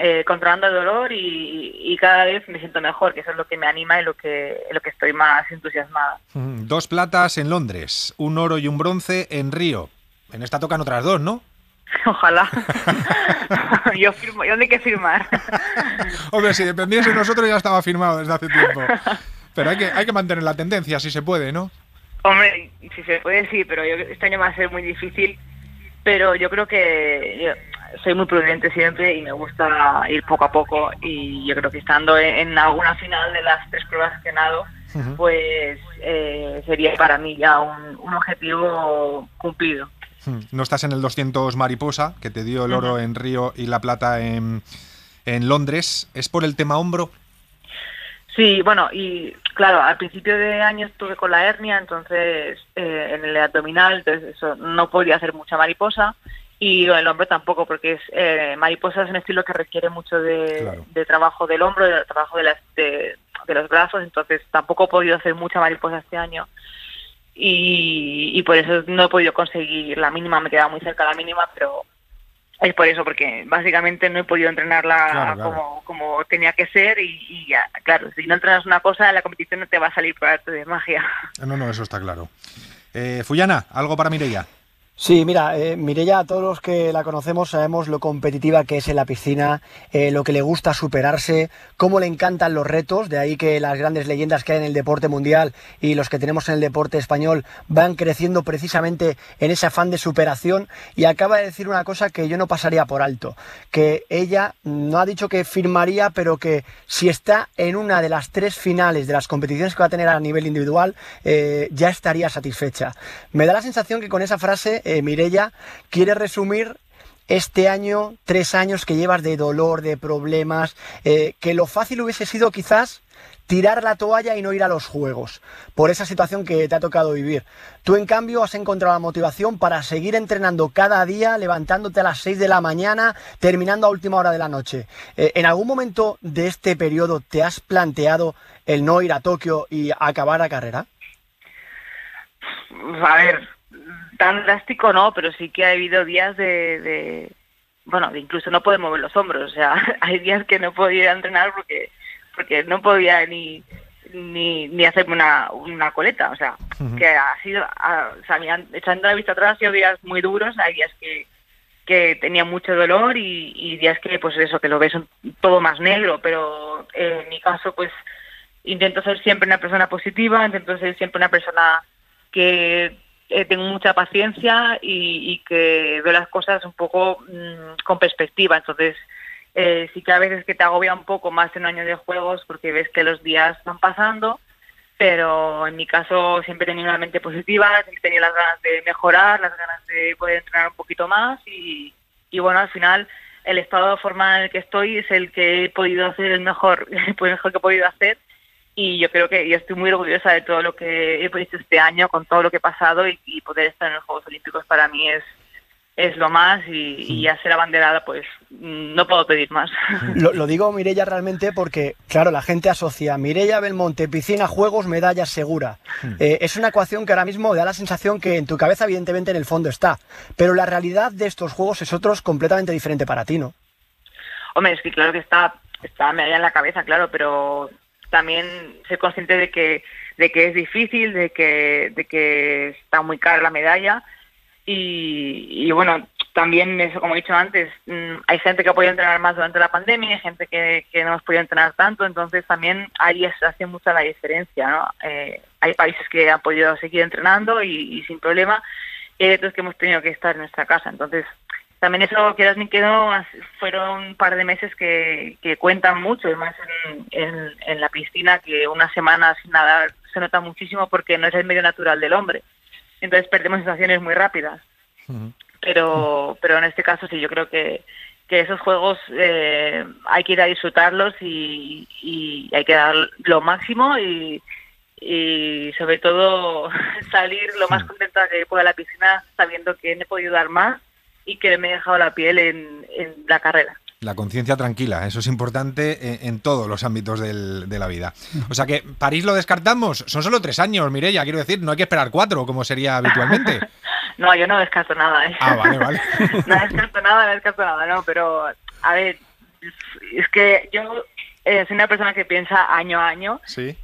eh, controlando el dolor y, cada vez me siento mejor, que eso es lo que me anima y lo que, lo que estoy más entusiasmada. Mm, dos platas en Londres, un oro y un bronce en Río. En esta tocan otras dos, ¿no? Ojalá. yo firmo, hay que firmar. Hombre, si dependiese de nosotros ya estaba firmado desde hace tiempo. Pero hay que, hay que mantener la tendencia, si se puede, ¿no? Hombre, si se puede, sí, pero este año va a ser muy difícil pero yo creo que soy muy prudente siempre y me gusta ir poco a poco y yo creo que estando en, alguna final de las tres pruebas que nado, pues eh, sería para mí ya un, objetivo cumplido. Hmm. No estás en el 200 mariposa, que te dio el oro en Río y la plata en, en, Londres. ¿Es por el tema hombro? Sí, bueno, y claro, al principio de año estuve con la hernia, entonces eh, en el abdominal, entonces no podía hacer mucha mariposa y el hombro tampoco, porque es eh, mariposa es un estilo que requiere mucho de, trabajo del hombro, de trabajo de, las, de, los brazos, entonces tampoco he podido hacer mucha mariposa este año y, por eso no he podido conseguir la mínima, me quedaba muy cerca la mínima, pero es por eso, porque básicamente no he podido entrenarla Como, tenía que ser y, ya, claro, si no entrenas una cosa, la competición no te va a salir para de magia. No, no, eso está claro. Eh, Fuyana, algo para Mireia. Sí, mira, eh, Mirella, a todos los que la conocemos sabemos lo competitiva que es en la piscina, eh, lo que le gusta superarse, cómo le encantan los retos, de ahí que las grandes leyendas que hay en el deporte mundial y los que tenemos en el deporte español van creciendo precisamente en ese afán de superación y acaba de decir una cosa que yo no pasaría por alto, que ella no ha dicho que firmaría, pero que si está en una de las tres finales de las competiciones que va a tener a nivel individual, eh, ya estaría satisfecha. Me da la sensación que con esa frase eh, Mirella, quiere resumir este año, tres años que llevas de dolor, de problemas, eh, que lo fácil hubiese sido quizás tirar la toalla y no ir a los juegos, por esa situación que te ha tocado vivir. Tú, en cambio, has encontrado la motivación para seguir entrenando cada día, levantándote a las 6 de la mañana, terminando a última hora de la noche. Eh, ¿En algún momento de este periodo te has planteado el no ir a Tokio y acabar la carrera? A ver, tan drástico no, pero sí que ha habido días de, de bueno, incluso no poder mover los hombros, o sea, hay días que no podía entrenar porque, porque no podía ni, ni, hacerme una, una coleta, o sea, que ha sido, o sea, echando la vista atrás, ha sido días muy duros, hay días que, que tenía mucho dolor y, días que, pues eso, que lo ves todo más negro, pero en mi caso, pues intento ser siempre una persona positiva, intento ser siempre una persona que eh, tengo mucha paciencia y, que veo las cosas un poco mm, con perspectiva. Entonces, eh, sí que a veces que te agobia un poco más en un año de juegos porque ves que los días van pasando, pero en mi caso siempre he tenido una mente positiva, siempre he tenido las ganas de mejorar, las ganas de poder entrenar un poquito más y, bueno, al final el estado formal en el que estoy es el que he podido hacer el mejor, el mejor que he podido hacer y yo creo que yo estoy muy orgullosa de todo lo que he hecho este año, con todo lo que he pasado y, poder estar en los Juegos Olímpicos para mí es es lo más y, ya ser abanderada pues no puedo pedir más. Lo, digo Mirella realmente porque claro la gente asocia Mirella Belmonte piscina juegos medalla segura hmm. eh, es una ecuación que ahora mismo da la sensación que en tu cabeza evidentemente en el fondo está pero la realidad de estos juegos es otros completamente diferente para ti no. Hombre es que claro que está está medalla en la cabeza claro pero también ser consciente de que, de que es difícil, de que, de que está muy cara la medalla. Y, bueno, también, como he dicho antes, mm, hay gente que ha podido entrenar más durante la pandemia, hay gente que, no hemos podido entrenar tanto, entonces también ahí hace mucha la diferencia. ¿no? Eh, hay países que han podido seguir entrenando y, y sin problema, y hay otros que hemos tenido que estar en nuestra casa. Entonces, también eso, quieras ni que no, fueron un par de meses que, cuentan mucho, además en, en, la piscina, que una semana sin nadar se nota muchísimo porque no es el medio natural del hombre. Entonces perdemos sensaciones muy rápidas. Pero, pero en este caso sí, yo creo que, que esos juegos eh, hay que ir a disfrutarlos y, hay que dar lo máximo y, sobre todo salir lo más contenta que pueda la piscina sabiendo que he podido dar más y que me he dejado la piel en, la carrera. La conciencia tranquila, eso es importante eh, en, todos los ámbitos del, de la vida. O sea que París lo descartamos, son solo tres años, Mireya, quiero decir, no hay que esperar cuatro como sería habitualmente. no, yo no descarto nada. ¿eh? Ah, vale, vale. no descarto nada, no descarto nada, no, pero a ver, es que yo eh, soy una persona que piensa año a año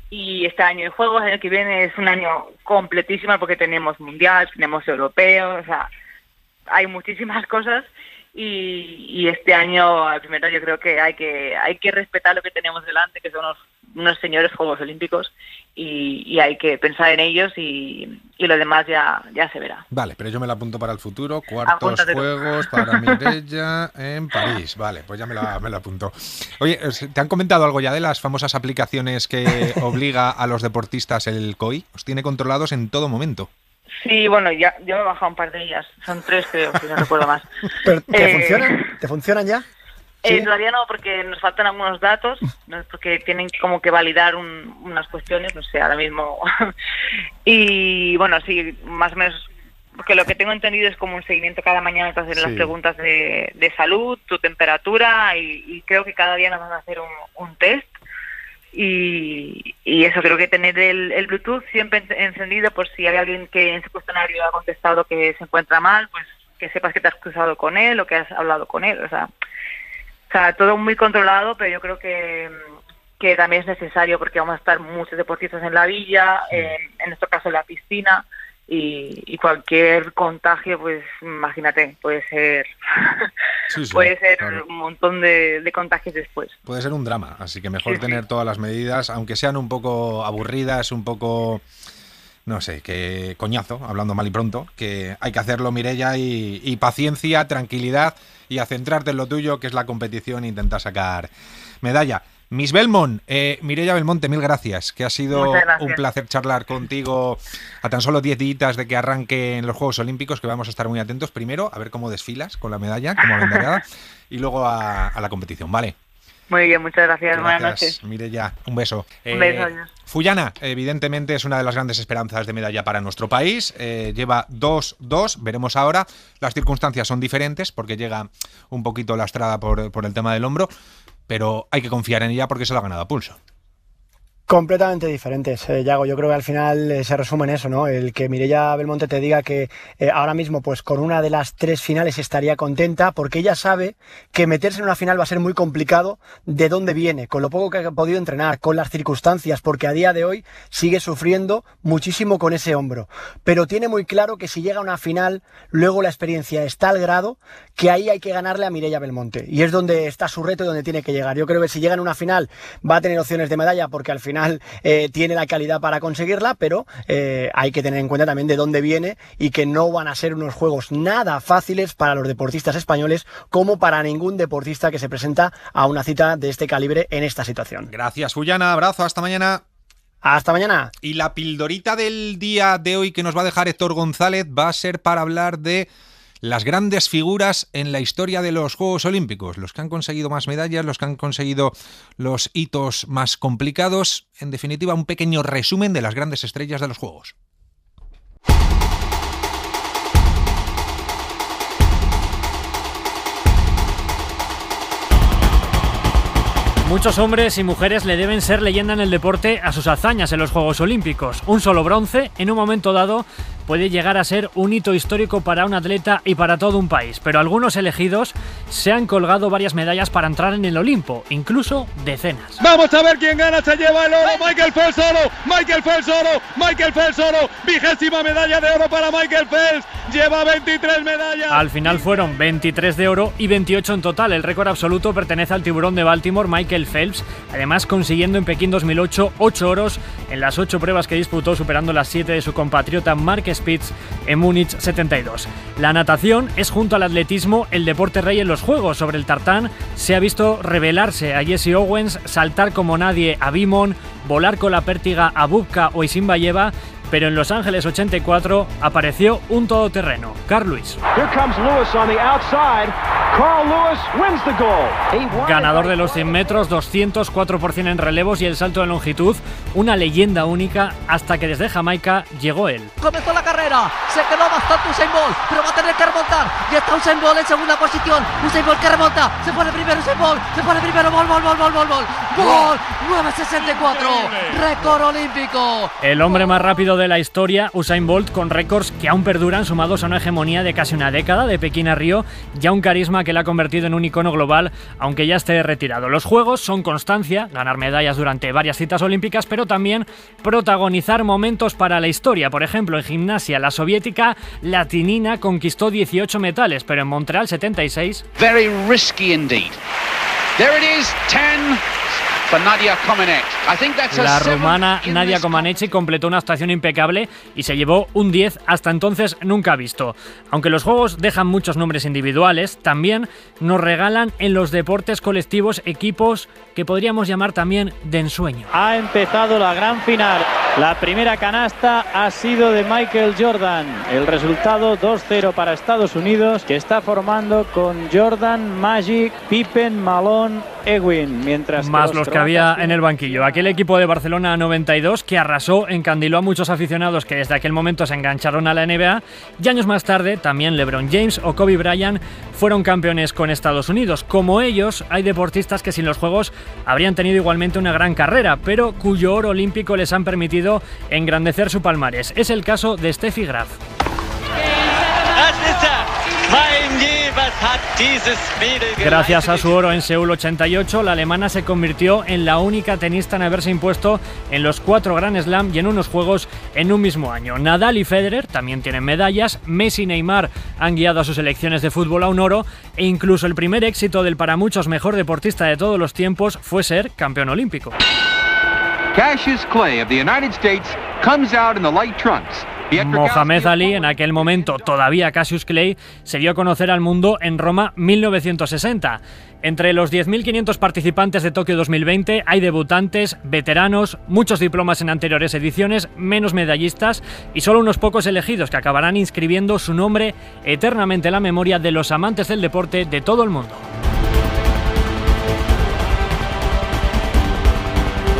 y este año de juegos, el que viene es un año completísimo porque tenemos mundial, tenemos europeos o sea hay muchísimas cosas y, este año al primero yo creo que hay que hay que respetar lo que tenemos delante que son unos, señores Juegos Olímpicos y, hay que pensar en ellos y, lo demás ya se verá vale pero yo me la apunto para el futuro cuartos juegos para Mirella en París vale pues ya me la, apunto oye te han comentado algo ya de las famosas aplicaciones que obliga a los deportistas el COI os tiene controlados en todo momento Sí, bueno, ya, yo me he bajado un par de ellas. Son tres, creo, si no recuerdo más. te, eh, funcionan? ¿Te funcionan ya? Eh, todavía no, porque nos faltan algunos datos, porque tienen como que validar unas cuestiones, no sé, ahora mismo. y bueno, sí, más o menos, porque lo que tengo entendido es como un seguimiento cada mañana, te las preguntas de, de, salud, tu temperatura, y, creo que cada día nos van a hacer un test y, eso, creo que tener el, Bluetooth siempre encendido por si hay alguien que en su cuestionario ha contestado que se encuentra mal, pues que sepas que te has cruzado con él o que has hablado con él. O sea, todo muy controlado, pero yo creo que, también es necesario porque vamos a estar muchos deportistas en la villa, en nuestro caso en la piscina y, cualquier contagio, pues imagínate, puede ser, puede ser un montón de, contagios después. Puede ser un drama, así que mejor tener todas las medidas, aunque sean un poco aburridas, un poco, no sé, que coñazo, hablando mal y pronto, que hay que hacerlo, Mirella, y, y paciencia, tranquilidad y a centrarte en lo tuyo, que es la competición e intentar sacar medalla. Miss Belmont, eh, Mireia Belmonte, mil gracias, que ha sido un placer charlar contigo a tan solo 10 días de que arranquen los Juegos Olímpicos, que vamos a estar muy atentos primero a ver cómo desfilas con la medalla, como abanderada, y luego a, la competición, ¿vale? Muy bien, muchas gracias, buenas noches. Mirella, un beso. Un beso. Eh, evidentemente, es una de las grandes esperanzas de medalla para nuestro país. Eh, lleva 2-2, veremos ahora. Las circunstancias son diferentes porque llega un poquito lastrada por el tema del hombro pero hay que confiar en ella porque se lo ha ganado a pulso. Completamente diferentes, eh, Yago. Yo creo que al final eh, se resume en eso, ¿no? El que Mirella Belmonte te diga que eh, ahora mismo, pues con una de las tres finales estaría contenta, porque ella sabe que meterse en una final va a ser muy complicado de dónde viene, con lo poco que ha podido entrenar, con las circunstancias, porque a día de hoy sigue sufriendo muchísimo con ese hombro. Pero tiene muy claro que si llega a una final, luego la experiencia está al grado que ahí hay que ganarle a Mirella Belmonte. Y es donde está su reto y donde tiene que llegar. Yo creo que si llega a una final, va a tener opciones de medalla, porque al final eh, tiene la calidad para conseguirla, pero eh, hay que tener en cuenta también de dónde viene y que no van a ser unos juegos nada fáciles para los deportistas españoles como para ningún deportista que se presenta a una cita de este calibre en esta situación. Gracias, Juliana. Abrazo, hasta mañana. Hasta mañana. Y la pildorita del día de hoy que nos va a dejar Héctor González va a ser para hablar de las grandes figuras en la historia de los Juegos Olímpicos, los que han conseguido más medallas, los que han conseguido los hitos más complicados, en definitiva un pequeño resumen de las grandes estrellas de los Juegos. Muchos hombres y mujeres le deben ser leyenda en el deporte a sus hazañas en los Juegos Olímpicos. Un solo bronce, en un momento dado, puede llegar a ser un hito histórico para un atleta y para todo un país, pero algunos elegidos se han colgado varias medallas para entrar en el Olimpo, incluso decenas. Vamos a ver quién gana, se lleva el oro, Michael Phelps oro, Michael Phelps oro, Michael Phelps oro, vigésima medalla de oro para Michael Phelps, lleva 23 medallas. Al final fueron 23 de oro y 28 en total, el récord absoluto pertenece al tiburón de Baltimore, Michael Phelps, además consiguiendo en Pekín 2008 8 oros en las 8 pruebas que disputó, superando las 7 de su compatriota Mark. Spitz en Múnich 72. La natación es junto al atletismo el deporte rey en los Juegos. Sobre el tartán se ha visto revelarse a Jesse Owens, saltar como nadie a Bimon, volar con la pértiga a Bubka o Isimbayeva pero en Los Ángeles 84 apareció un todoterreno, Carl Lewis. Ganador de los 100 metros, 204% en relevos y el salto de longitud, una leyenda única hasta que desde Jamaica llegó él. Comenzó la carrera, se quedó bastante Usain Bolt, pero va a tener que remontar. Y está Usain Bolt en segunda posición, Usain Bolt que remonta, se pone primero Usain Bolt, se pone primero, gol, gol, gol, gol, gol, gol, gol, 9.64, récord olímpico. El hombre más rápido de la historia, Usain Bolt con récords que aún perduran sumados a una hegemonía de casi una década de Pekín a Río ya un carisma que la ha convertido en un icono global, aunque ya esté retirado. Los Juegos son constancia, ganar medallas durante varias citas olímpicas, pero también protagonizar momentos para la historia. Por ejemplo, en gimnasia, la soviética Latinina conquistó 18 metales, pero en Montreal 76... Very risky indeed. La rumana Nadia Comaneci completó una actuación impecable y se llevó un 10 hasta entonces nunca visto. Aunque los juegos dejan muchos nombres individuales, también nos regalan en los deportes colectivos equipos que podríamos llamar también de ensueño. Ha empezado la gran final. La primera canasta ha sido de Michael Jordan. El resultado 2-0 para Estados Unidos, que está formando con Jordan, Magic, Pippen, Malone, Ewin. Mientras Más los, los había en el banquillo. Aquel equipo de Barcelona 92 que arrasó, encandiló a muchos aficionados que desde aquel momento se engancharon a la NBA y años más tarde también LeBron James o Kobe Bryant fueron campeones con Estados Unidos. Como ellos, hay deportistas que sin los Juegos habrían tenido igualmente una gran carrera, pero cuyo oro olímpico les han permitido engrandecer su palmarés. Es el caso de Steffi Graf. Gracias a su oro en Seúl 88, la alemana se convirtió en la única tenista en haberse impuesto en los cuatro Grand Slam y en unos juegos en un mismo año. Nadal y Federer también tienen medallas, Messi y Neymar han guiado a sus elecciones de fútbol a un oro e incluso el primer éxito del para muchos mejor deportista de todos los tiempos fue ser campeón olímpico. Cassius Clay of the United States comes out in the light trunks. Mohamed Ali, en aquel momento todavía Cassius Clay, se dio a conocer al mundo en Roma 1960. Entre los 10.500 participantes de Tokio 2020 hay debutantes, veteranos, muchos diplomas en anteriores ediciones, menos medallistas y solo unos pocos elegidos que acabarán inscribiendo su nombre eternamente en la memoria de los amantes del deporte de todo el mundo.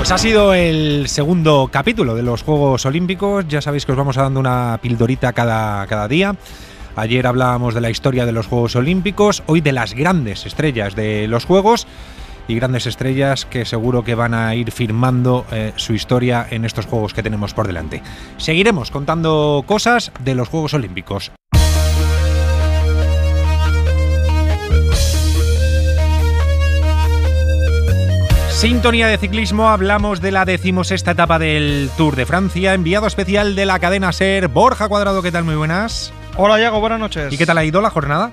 Pues ha sido el segundo capítulo de los Juegos Olímpicos. Ya sabéis que os vamos a dando una pildorita cada, cada día. Ayer hablábamos de la historia de los Juegos Olímpicos, hoy de las grandes estrellas de los Juegos y grandes estrellas que seguro que van a ir firmando eh, su historia en estos Juegos que tenemos por delante. Seguiremos contando cosas de los Juegos Olímpicos. Sintonía de ciclismo, hablamos de la decimosexta etapa del Tour de Francia, enviado especial de la cadena SER, Borja Cuadrado, ¿qué tal? Muy buenas. Hola, Iago, buenas noches. ¿Y qué tal ha ido la jornada?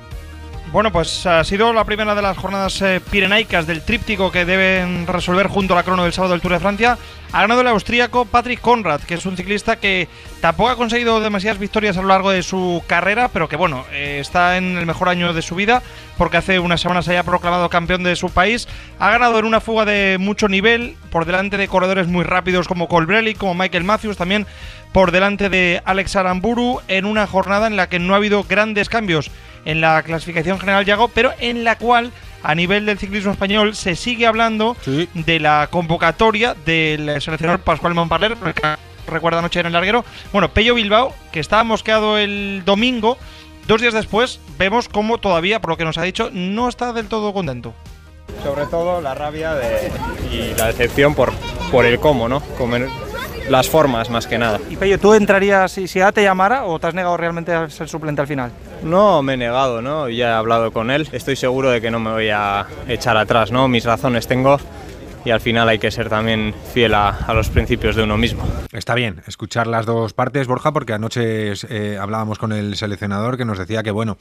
Bueno, pues ha sido la primera de las jornadas eh, pirenaicas del tríptico que deben resolver junto a la crono del sábado del Tour de Francia. Ha ganado el austríaco Patrick Conrad, que es un ciclista que tampoco ha conseguido demasiadas victorias a lo largo de su carrera, pero que bueno, eh, está en el mejor año de su vida porque hace unas semanas se haya proclamado campeón de su país. Ha ganado en una fuga de mucho nivel, por delante de corredores muy rápidos como Colbrelli, como Michael Matthews, también por delante de Alex Aramburu, en una jornada en la que no ha habido grandes cambios en la clasificación general, Yago, pero en la cual a nivel del ciclismo español se sigue hablando de la convocatoria del seleccionador Pascual Montparler, recuerda anoche en el larguero. Bueno, Pello Bilbao, que estaba mosqueado el domingo, dos días después vemos cómo todavía, por lo que nos ha dicho, no está del todo contento. Sobre todo la rabia y la decepción por, por el cómo, ¿no? las formas más que nada. Y Pello, ¿tú entrarías si, si te llamara o te has negado realmente a ser suplente al final? No, me he negado, ¿no? Ya he hablado con él. Estoy seguro de que no me voy a echar atrás, ¿no? Mis razones tengo y al final hay que ser también fiel a, los principios de uno mismo. Está bien escuchar las dos partes, Borja, porque anoche eh, hablábamos con el seleccionador que nos decía que bueno,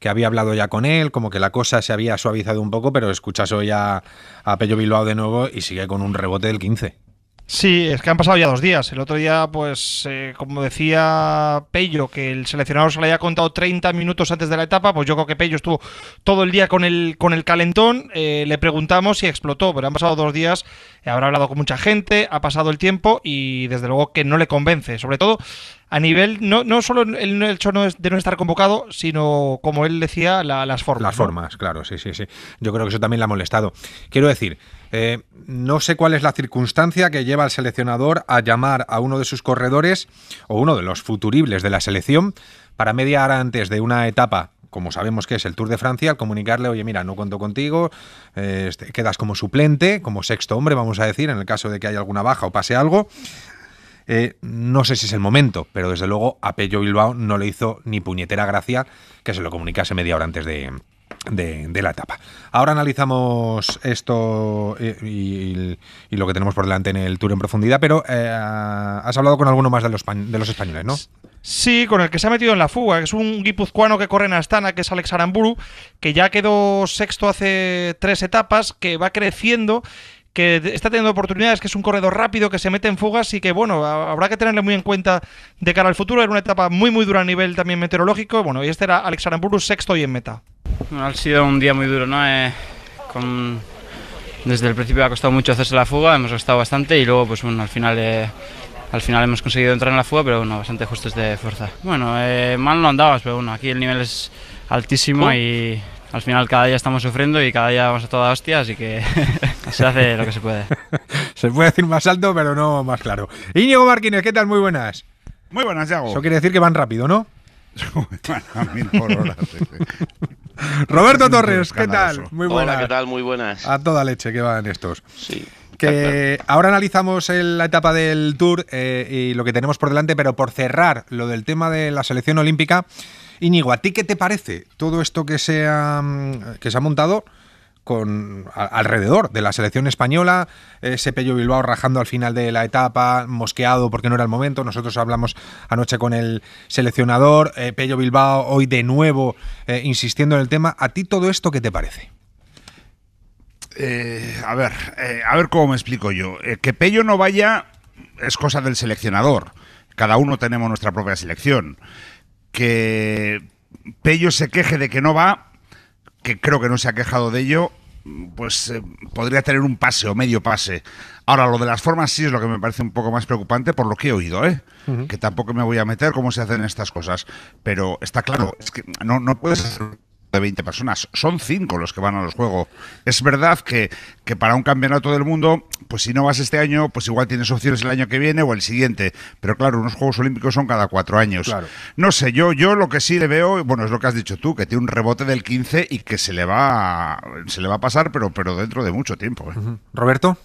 que había hablado ya con él, como que la cosa se había suavizado un poco, pero escuchas hoy a, a Pello Bilbao de nuevo y sigue con un rebote del 15. Sí, es que han pasado ya dos días. El otro día, pues, eh, como decía Pello, que el seleccionador se le había contado 30 minutos antes de la etapa, pues yo creo que Pello estuvo todo el día con el, con el calentón. Eh, le preguntamos y explotó, pero han pasado dos días, eh, habrá hablado con mucha gente, ha pasado el tiempo y desde luego que no le convence. Sobre todo a nivel, no, solo el hecho de no estar convocado, sino, como él decía, las formas. Las formas, claro, sí, sí, sí. Yo creo que eso también le ha molestado. Quiero decir, eh, no sé cuál es la circunstancia que lleva al seleccionador a llamar a uno de sus corredores o uno de los futuribles de la selección para media hora antes de una etapa como sabemos que es el Tour de Francia, al comunicarle, oye, mira, no cuento contigo, eh, este, quedas como suplente, como sexto hombre, vamos a decir, en el caso de que haya alguna baja o pase algo, eh, no sé si es el momento, pero desde luego a Pello Bilbao no le hizo ni puñetera gracia que se lo comunicase media hora antes de, la etapa. Ahora analizamos esto eh, y, lo que tenemos por delante en el Tour en profundidad, pero eh, has hablado con alguno más de los, de los españoles, ¿no? Sí, con el que se ha metido en la fuga, que es un guipuzcoano que corre en Astana, que es Alex Aramburu, que ya quedó sexto hace tres etapas, que va creciendo que está teniendo oportunidades, que es un corredor rápido, que se mete en fugas y que, bueno, habrá que tenerle muy en cuenta de cara al futuro. Era una etapa muy, muy dura a nivel también meteorológico. Bueno, y este era Alex Aramburu, sexto y en meta. Bueno, ha sido un día muy duro, ¿no? Eh, con... Desde el principio ha costado mucho hacerse la fuga, hemos gastado bastante y luego, pues bueno, al final... Eh, al final hemos conseguido entrar en la fuga, pero bueno, bastante justos de fuerza. Bueno, eh, mal no andabas, pero bueno, aquí el nivel es altísimo y al final cada día estamos sufriendo y cada día vamos a toda hostia, así que se hace lo que se puede. se puede decir más alto, pero no más claro. Íñigo Martínez, ¿qué tal? Muy buenas. Muy buenas, Yago. Eso quiere decir que van rápido, ¿no? Roberto Torres, ¿qué tal? Muy buenas. ¿qué tal? Muy buenas. A toda leche que van estos. Sí que ahora analizamos la etapa del Tour eh, y lo que tenemos por delante, pero por cerrar lo del tema de la selección olímpica, Íñigo, ¿a ti qué te parece todo esto que se ha, que se ha montado? alrededor de la selección española, ese Pello Bilbao rajando al final de la etapa, mosqueado porque no era el momento, nosotros hablamos anoche con el seleccionador, eh, Pello Bilbao hoy de nuevo eh, insistiendo en el tema, ¿a ti todo esto qué te parece? Eh, a ver, eh, a ver cómo me explico yo. Eh, que Pello no vaya es cosa del seleccionador. Cada uno tenemos nuestra propia selección. Que Pello se queje de que no va, que creo que no se ha quejado de ello, pues podría tener un pase o medio pase. Ahora, lo de las formas sí es lo que me parece un poco más preocupante por lo que he oído, Que tampoco me voy a meter cómo se hacen estas cosas. Pero está claro, es que no, no puedes de 20 personas, son 5 los que van a los juegos. Es verdad que, que, para un campeonato del mundo, pues si no vas este año, pues igual tienes opciones el año que viene o el siguiente. Pero claro, unos Juegos Olímpicos son cada cuatro años. No sé, yo, yo lo que sí le veo, bueno, es lo que has dicho tú, que tiene un rebote del 15 y que se le va, se le va a pasar, pero, pero dentro de mucho tiempo. ¿eh? Roberto.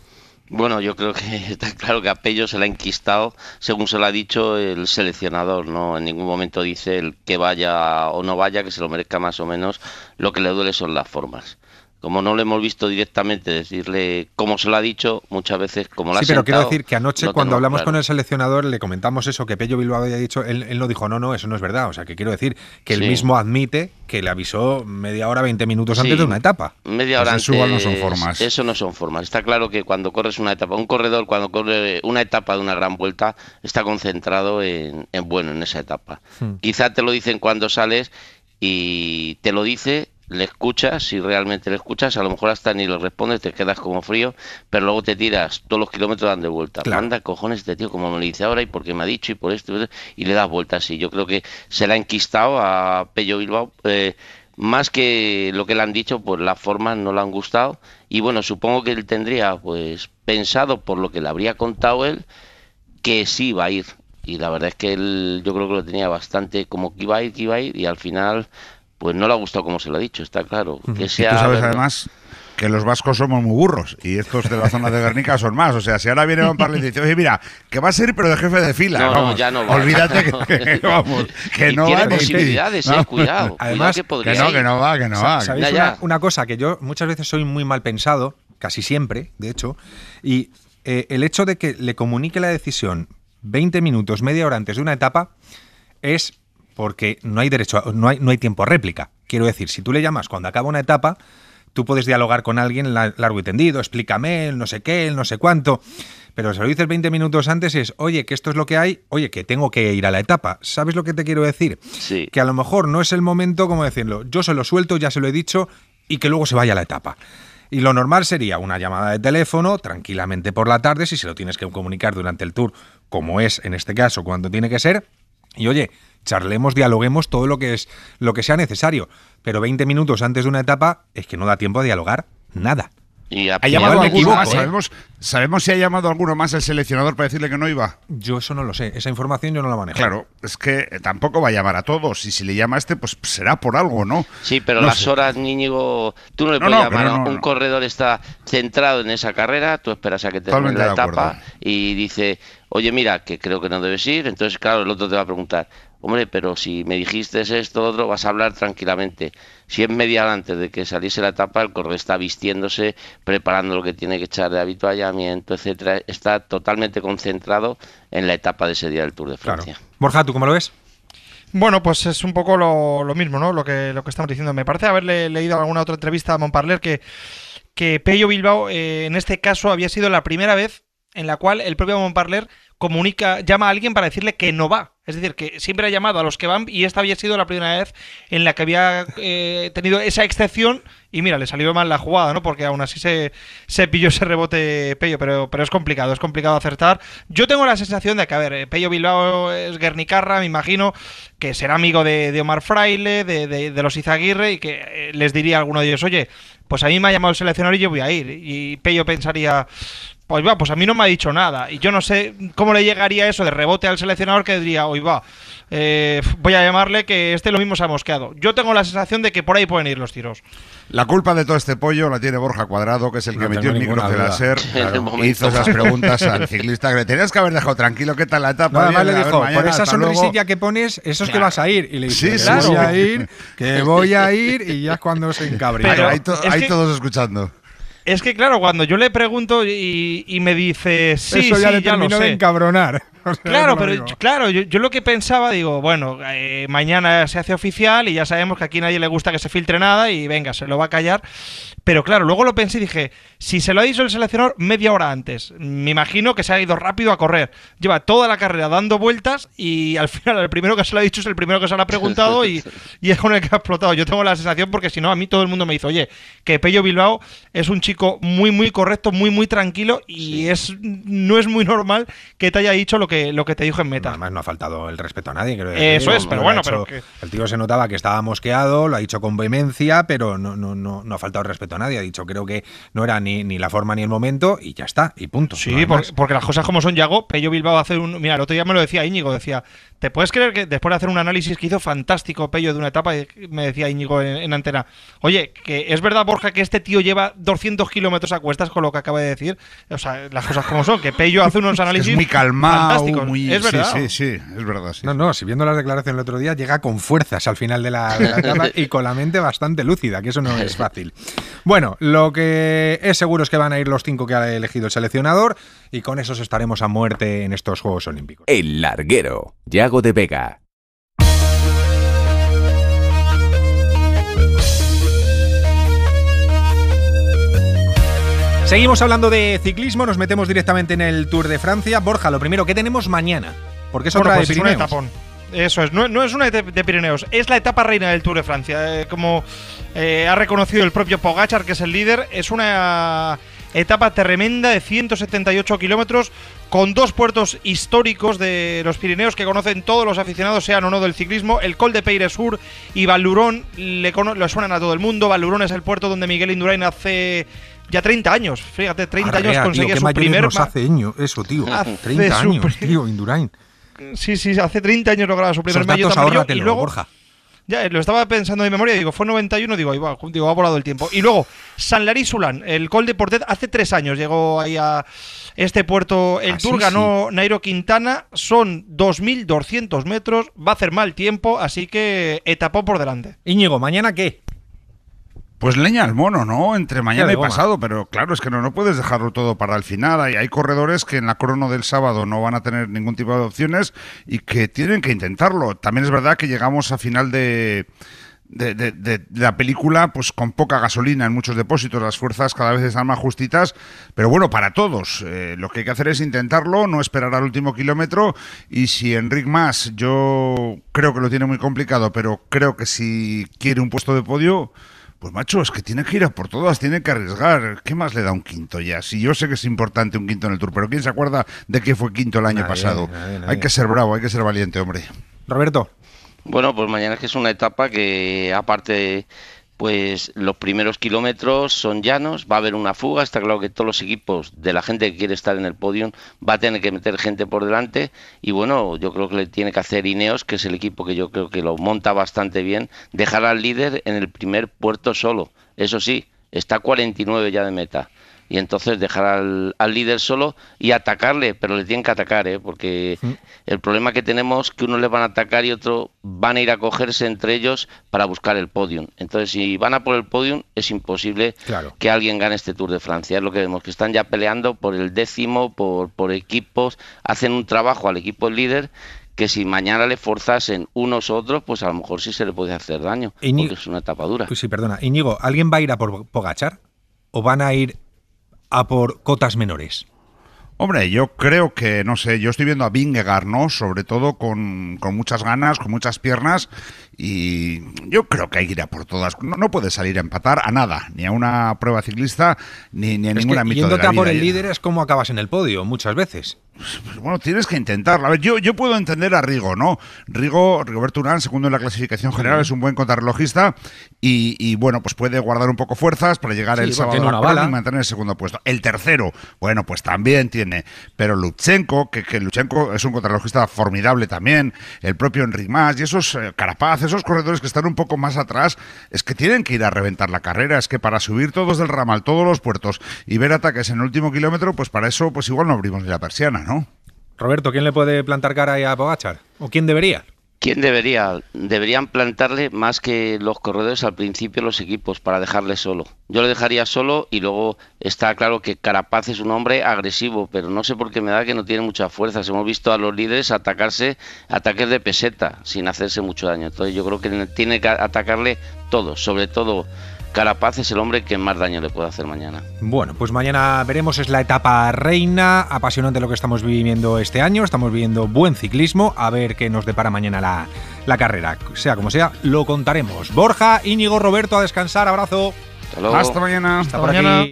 Bueno, yo creo que está claro que a Pello se le ha enquistado, según se lo ha dicho el seleccionador, ¿no? En ningún momento dice el que vaya o no vaya, que se lo merezca más o menos, lo que le duele son las formas como no lo hemos visto directamente decirle cómo se lo ha dicho, muchas veces como la Sí, pero quiero decir que anoche cuando hablamos con el seleccionador le comentamos eso, que Pello Bilbao había dicho, él, no dijo, no, no, eso no es verdad. O sea, que quiero decir que él mismo admite que le avisó media hora, 20 minutos antes de una etapa. Media hora antes. Eso no son formas. Eso no son formas. Está claro que cuando corres una etapa, un corredor cuando corre una etapa de una gran vuelta está concentrado en, bueno, en esa etapa. Hmm. Quizá te lo dicen cuando sales y te lo dice le escuchas, si realmente le escuchas, a lo mejor hasta ni le respondes, te quedas como frío, pero luego te tiras todos los kilómetros de vuelta. anda cojones este tío, como me lo dice ahora y porque me ha dicho y por esto, y le das vueltas. Y yo creo que se le ha enquistado a Pello Bilbao, eh, más que lo que le han dicho, pues las formas no le han gustado. Y bueno, supongo que él tendría pues pensado, por lo que le habría contado él, que sí iba a ir. Y la verdad es que él, yo creo que lo tenía bastante como que iba a ir, que iba a ir, y al final pues no le ha gustado como se lo ha dicho, está claro. Que tú sabes, además, que los vascos somos muy burros y estos de la zona de Guernica son más. O sea, si ahora viene Van Parla y dice, oye, mira, que va a ser pero de jefe de fila. No, no, ya no va. Olvídate no, que, que, vamos, que y no tiene va. posibilidades, eh, cuidado. Además, cuidado que, que, no, que no va, que no va. ¿Sabéis una, una, cosa? Que yo muchas veces soy muy mal pensado, casi siempre, de hecho, y eh, el hecho de que le comunique la decisión 20 minutos, media hora antes de una etapa, es porque no hay derecho, no, hay, no hay tiempo a réplica. Quiero decir, si tú le llamas cuando acaba una etapa, tú puedes dialogar con alguien largo y tendido, explícame no sé qué, no sé cuánto, pero si lo dices 20 minutos antes es, oye, que esto es lo que hay, oye, que tengo que ir a la etapa. ¿Sabes lo que te quiero decir? Sí. Que a lo mejor no es el momento, como decirlo, yo se lo suelto, ya se lo he dicho, y que luego se vaya a la etapa. Y lo normal sería una llamada de teléfono tranquilamente por la tarde, si se lo tienes que comunicar durante el tour, como es en este caso cuando tiene que ser. Y oye, charlemos, dialoguemos todo lo que es lo que sea necesario. Pero 20 minutos antes de una etapa es que no da tiempo a dialogar nada. Y ¿Ha llamado alguno más? ¿eh? ¿Sabemos, ¿Sabemos si ha llamado alguno más el seleccionador para decirle que no iba? Yo eso no lo sé. Esa información yo no la manejo. Claro, es que eh, tampoco va a llamar a todos. Y si le llama este, pues será por algo, ¿no? Sí, pero las horas, Niñigo, tú no le puedes llamar. un corredor está centrado en esa carrera, tú esperas a que termine la etapa y dice, oye, mira, que creo que no debes ir, entonces, claro, el otro te va a preguntar, hombre, pero si me dijiste esto, otro, vas a hablar tranquilamente. Si es media hora antes de que saliese la etapa, el corredor está vistiéndose, preparando lo que tiene que echar de habituallamiento, etcétera, está totalmente concentrado en la etapa de ese día del Tour de Francia. Borja, ¿tú cómo lo ves? Bueno, pues es un poco lo, mismo, ¿no? Lo que, lo que estamos diciendo. Me parece haberle leído alguna otra entrevista a Montparler que, que Pello Bilbao eh, en este caso había sido la primera vez en la cual el propio Montparler comunica, llama a alguien para decirle que no va. Es decir, que siempre ha llamado a los que van y esta había sido la primera vez en la que había eh, tenido esa excepción y mira, le salió mal la jugada, ¿no? Porque aún así se, pilló ese rebote Pello, pero, pero es complicado, es complicado acertar. Yo tengo la sensación de que, a ver, eh, Pello Bilbao es Guernicarra, me imagino, que será amigo de, Omar Fraile, de, los Izaguirre y que eh, les diría a alguno de ellos, oye, pues a mí me ha llamado el seleccionador y yo voy a ir. Y Pello pensaría, pues pues a mí no me ha dicho nada. Y yo no sé cómo le llegaría eso de rebote al seleccionador que diría, hoy va, eh, voy a llamarle que este lo mismo se ha mosqueado. Yo tengo la sensación de que por ahí pueden ir los tiros. La culpa de todo este pollo la tiene Borja Cuadrado, que es el que metió el micro de SER hizo esas preguntas al ciclista que le tenías que haber dejado tranquilo qué tal la etapa. le dijo, por esa sonrisilla que pones, eso es que vas a ir. Y le dijo, sí, voy a ir, que voy a ir, y ya es cuando se encabría. hay, todos escuchando. Es que claro, cuando yo le pregunto y, me dice, sí, Eso ya sí, de encabronar. claro, pero claro, yo, yo, lo que pensaba, digo, bueno, eh, mañana se hace oficial y ya sabemos que aquí nadie le gusta que se filtre nada y venga, se lo va a callar. Pero claro, luego lo pensé y dije, si se lo ha dicho el seleccionador media hora antes, me imagino que se ha ido rápido a correr. Lleva toda la carrera dando vueltas y al final el primero que se lo ha dicho es el primero que se lo ha preguntado y, y es con el que ha explotado. Yo tengo la sensación porque si no, a mí todo el mundo me dice, oye, que Pello Bilbao es un chico muy, muy correcto, muy, muy tranquilo y es no es muy normal que te haya dicho lo que, lo que te dijo en meta. Además, no ha faltado el respeto a nadie. Creo Eso es, pero bueno, pero El tío se notaba que estaba mosqueado, lo ha dicho con vehemencia, pero no, no, no, no ha faltado el respeto a nadie. Ha dicho, creo que no era ni ni, la forma ni el momento y ya está, y punto. Sí, porque, las cosas como son, Yago, Pello Bilbao hace un... Mira, el otro día me lo decía Íñigo, decía, ¿te puedes creer que después de hacer un análisis que hizo fantástico Pello de una etapa, eh, me decía Íñigo en, antena, oye, que es verdad, Borja, que este tío lleva 200 kilómetros a cuestas con lo que acaba de decir? O sea, las cosas como son, que Pello hace unos análisis... muy calmado, Es verdad. Sí, sí, sí es verdad. No, no, si viendo las declaraciones el otro día, llega con fuerzas al final de la, de la etapa y con la mente bastante lúcida, que eso no es fácil. Bueno, lo que es seguros que van a ir los cinco que ha elegido el seleccionador y con esos estaremos a muerte en estos Juegos Olímpicos. El larguero, Yago de Vega. Seguimos hablando de ciclismo, nos metemos directamente en el Tour de Francia. Borja, lo primero, ¿qué tenemos mañana? Porque es otra de pues eso es, no, es una de, Pirineos, es la etapa reina del Tour de Francia. Eh, como eh, ha reconocido el propio Pogachar, que es el líder, es una etapa tremenda de 178 kilómetros con dos puertos históricos de los Pirineos que conocen todos los aficionados, sean o no del ciclismo, el Col de Peire Sur y Valurón le, lo suenan a todo el mundo. Valurón es el puerto donde Miguel Indurain hace ya 30 años, fíjate, 30 años consigue su primer... Hace eso, tío. 30 años, tío, Indurain. Sí, sí, hace 30 años lograba su primer mayo Y luego, Borja. Ya, eh, lo estaba pensando de memoria, digo, fue 91, digo, ahí va, digo, ha volado el tiempo. Y luego, San Larís-Sulán, el Col de Portet, hace tres años llegó ahí a este puerto. El ah, Tour Nairo Quintana, son 2.200 metros, va a hacer mal tiempo, así que etapó por delante. Íñigo, ¿mañana qué? Pues leña al mono, ¿no? Entre mañana y pasado, pero claro, es que no, no puedes dejarlo todo para el final. Hay, hay corredores que en la crono del sábado no van a tener ningún tipo de opciones y que tienen que intentarlo. También es verdad que llegamos a final de, de, la película, pues con poca gasolina en muchos depósitos, las fuerzas cada vez están más justitas, pero bueno, para todos. Eh, lo que hay que hacer es intentarlo, no esperar al último kilómetro. Y si Enric Más, yo creo que lo tiene muy complicado, pero creo que si quiere un puesto de podio, pues macho, es que tiene que ir a por todas, tiene que arriesgar. ¿Qué más le da un quinto ya? Si yo sé que es importante un quinto en el Tour, pero ¿quién se acuerda de qué fue quinto el año pasado? Hay que ser bravo, hay que ser valiente, hombre. Roberto. Bueno, pues mañana es que es una etapa que aparte pues los primeros kilómetros son llanos, va a haber una fuga, está claro que todos los equipos de la gente que quiere estar en el podium va a tener que meter gente por delante y bueno, yo creo que le tiene que hacer Ineos, que es el equipo que yo creo que lo monta bastante bien, dejar al líder en el primer puerto solo, eso sí, está 49 ya de meta y entonces dejar al, al, líder solo y atacarle, pero le tienen que atacar, ¿eh? porque el problema que tenemos es que uno le van a atacar y otro van a ir a cogerse entre ellos para buscar el podium. Entonces, si van a por el podium, es imposible que alguien gane este Tour de Francia. Es lo que vemos, que están ya peleando por el décimo, por, por equipos, hacen un trabajo al equipo líder que si mañana le forzasen unos otros, pues a lo mejor sí se le puede hacer daño, porque es una etapa dura. Pues sí, perdona. Íñigo, ¿alguien va a ir a por Pogachar? ¿O van a ir a por cotas menores? Hombre, yo creo que, no sé, yo estoy viendo a Vingegaard, ¿no? Sobre todo con, con muchas ganas, con muchas piernas y yo creo que hay que ir a por todas. No, puedes salir a empatar a nada, ni a una prueba ciclista, ni, a es ningún ámbito de por el líder es como acabas en el podio muchas veces. Pues, pues bueno, tienes que intentarlo. A ver, yo, yo puedo entender a Rigo, ¿no? Rigo, Rigoberto Urán, segundo en la clasificación general, es un buen contrarrelojista y, bueno, pues puede guardar un poco fuerzas para llegar el sábado a y mantener el segundo puesto. El tercero, bueno, pues también tiene. Pero Lutsenko, que, que Lutsenko es un contrarrelojista formidable también, el propio Enric Mas y esos eh, esos corredores que están un poco más atrás es que tienen que ir a reventar la carrera, es que para subir todos del ramal, todos los puertos y ver ataques en el último kilómetro, pues para eso pues igual no abrimos la persiana, ¿no? Roberto, ¿quién le puede plantar cara ahí a Pogachar? ¿O quién debería? ¿Quién debería? Deberían plantarle más que los corredores al principio los equipos para dejarle solo. Yo le dejaría solo y luego está claro que Carapaz es un hombre agresivo, pero no sé por qué me da que no tiene mucha fuerza. Hemos visto a los líderes atacarse ataques de peseta sin hacerse mucho daño. Entonces yo creo que tiene que atacarle todo, sobre todo Carapaz es el hombre que más daño le puede hacer mañana. Bueno, pues mañana veremos, es la etapa reina, apasionante lo que estamos viviendo este año, estamos viviendo buen ciclismo, a ver qué nos depara mañana la, carrera, sea como sea, lo contaremos. Borja, Íñigo, Roberto, a descansar, abrazo. Hasta, mañana. Hasta, mañana.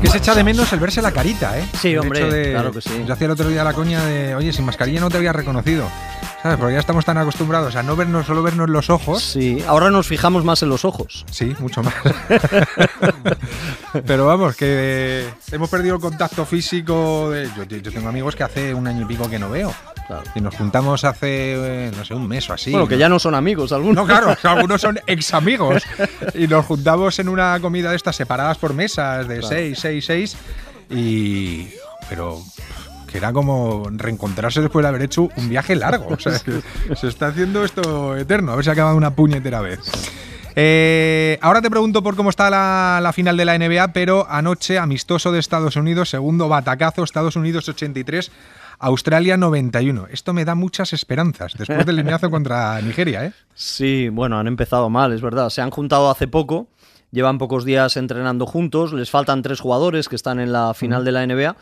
Que se echa de menos el verse la carita, ¿eh? Sí, hombre, claro que sí. Yo hacía el otro día la coña de, oye, sin mascarilla no te había reconocido. ¿Sabes? Porque ya estamos tan acostumbrados a no vernos, solo vernos los ojos. Sí, ahora nos fijamos más en los ojos. Sí, mucho más. Pero vamos, que eh, hemos perdido el contacto físico. yo, tengo amigos que hace un año y pico que no veo. Y nos juntamos hace, eh, no sé, un mes o así. Bueno, que ya no son amigos algunos. No, claro, algunos son ex amigos. Y nos juntamos en una comida de estas separadas por mesas de seis, seis, y... Pero que era como reencontrarse después de haber hecho un viaje largo. O sea, se está haciendo esto eterno. A ver si acabado una puñetera vez. Eh, ahora te pregunto por cómo está la, final de la NBA, pero anoche amistoso de Estados Unidos, segundo batacazo, Estados Unidos 83, Australia 91. Esto me da muchas esperanzas después del lineazo contra Nigeria, ¿eh? Sí, bueno, han empezado mal, es verdad. Se han juntado hace poco llevan pocos días entrenando juntos, les faltan tres jugadores que están en la final de la NBA,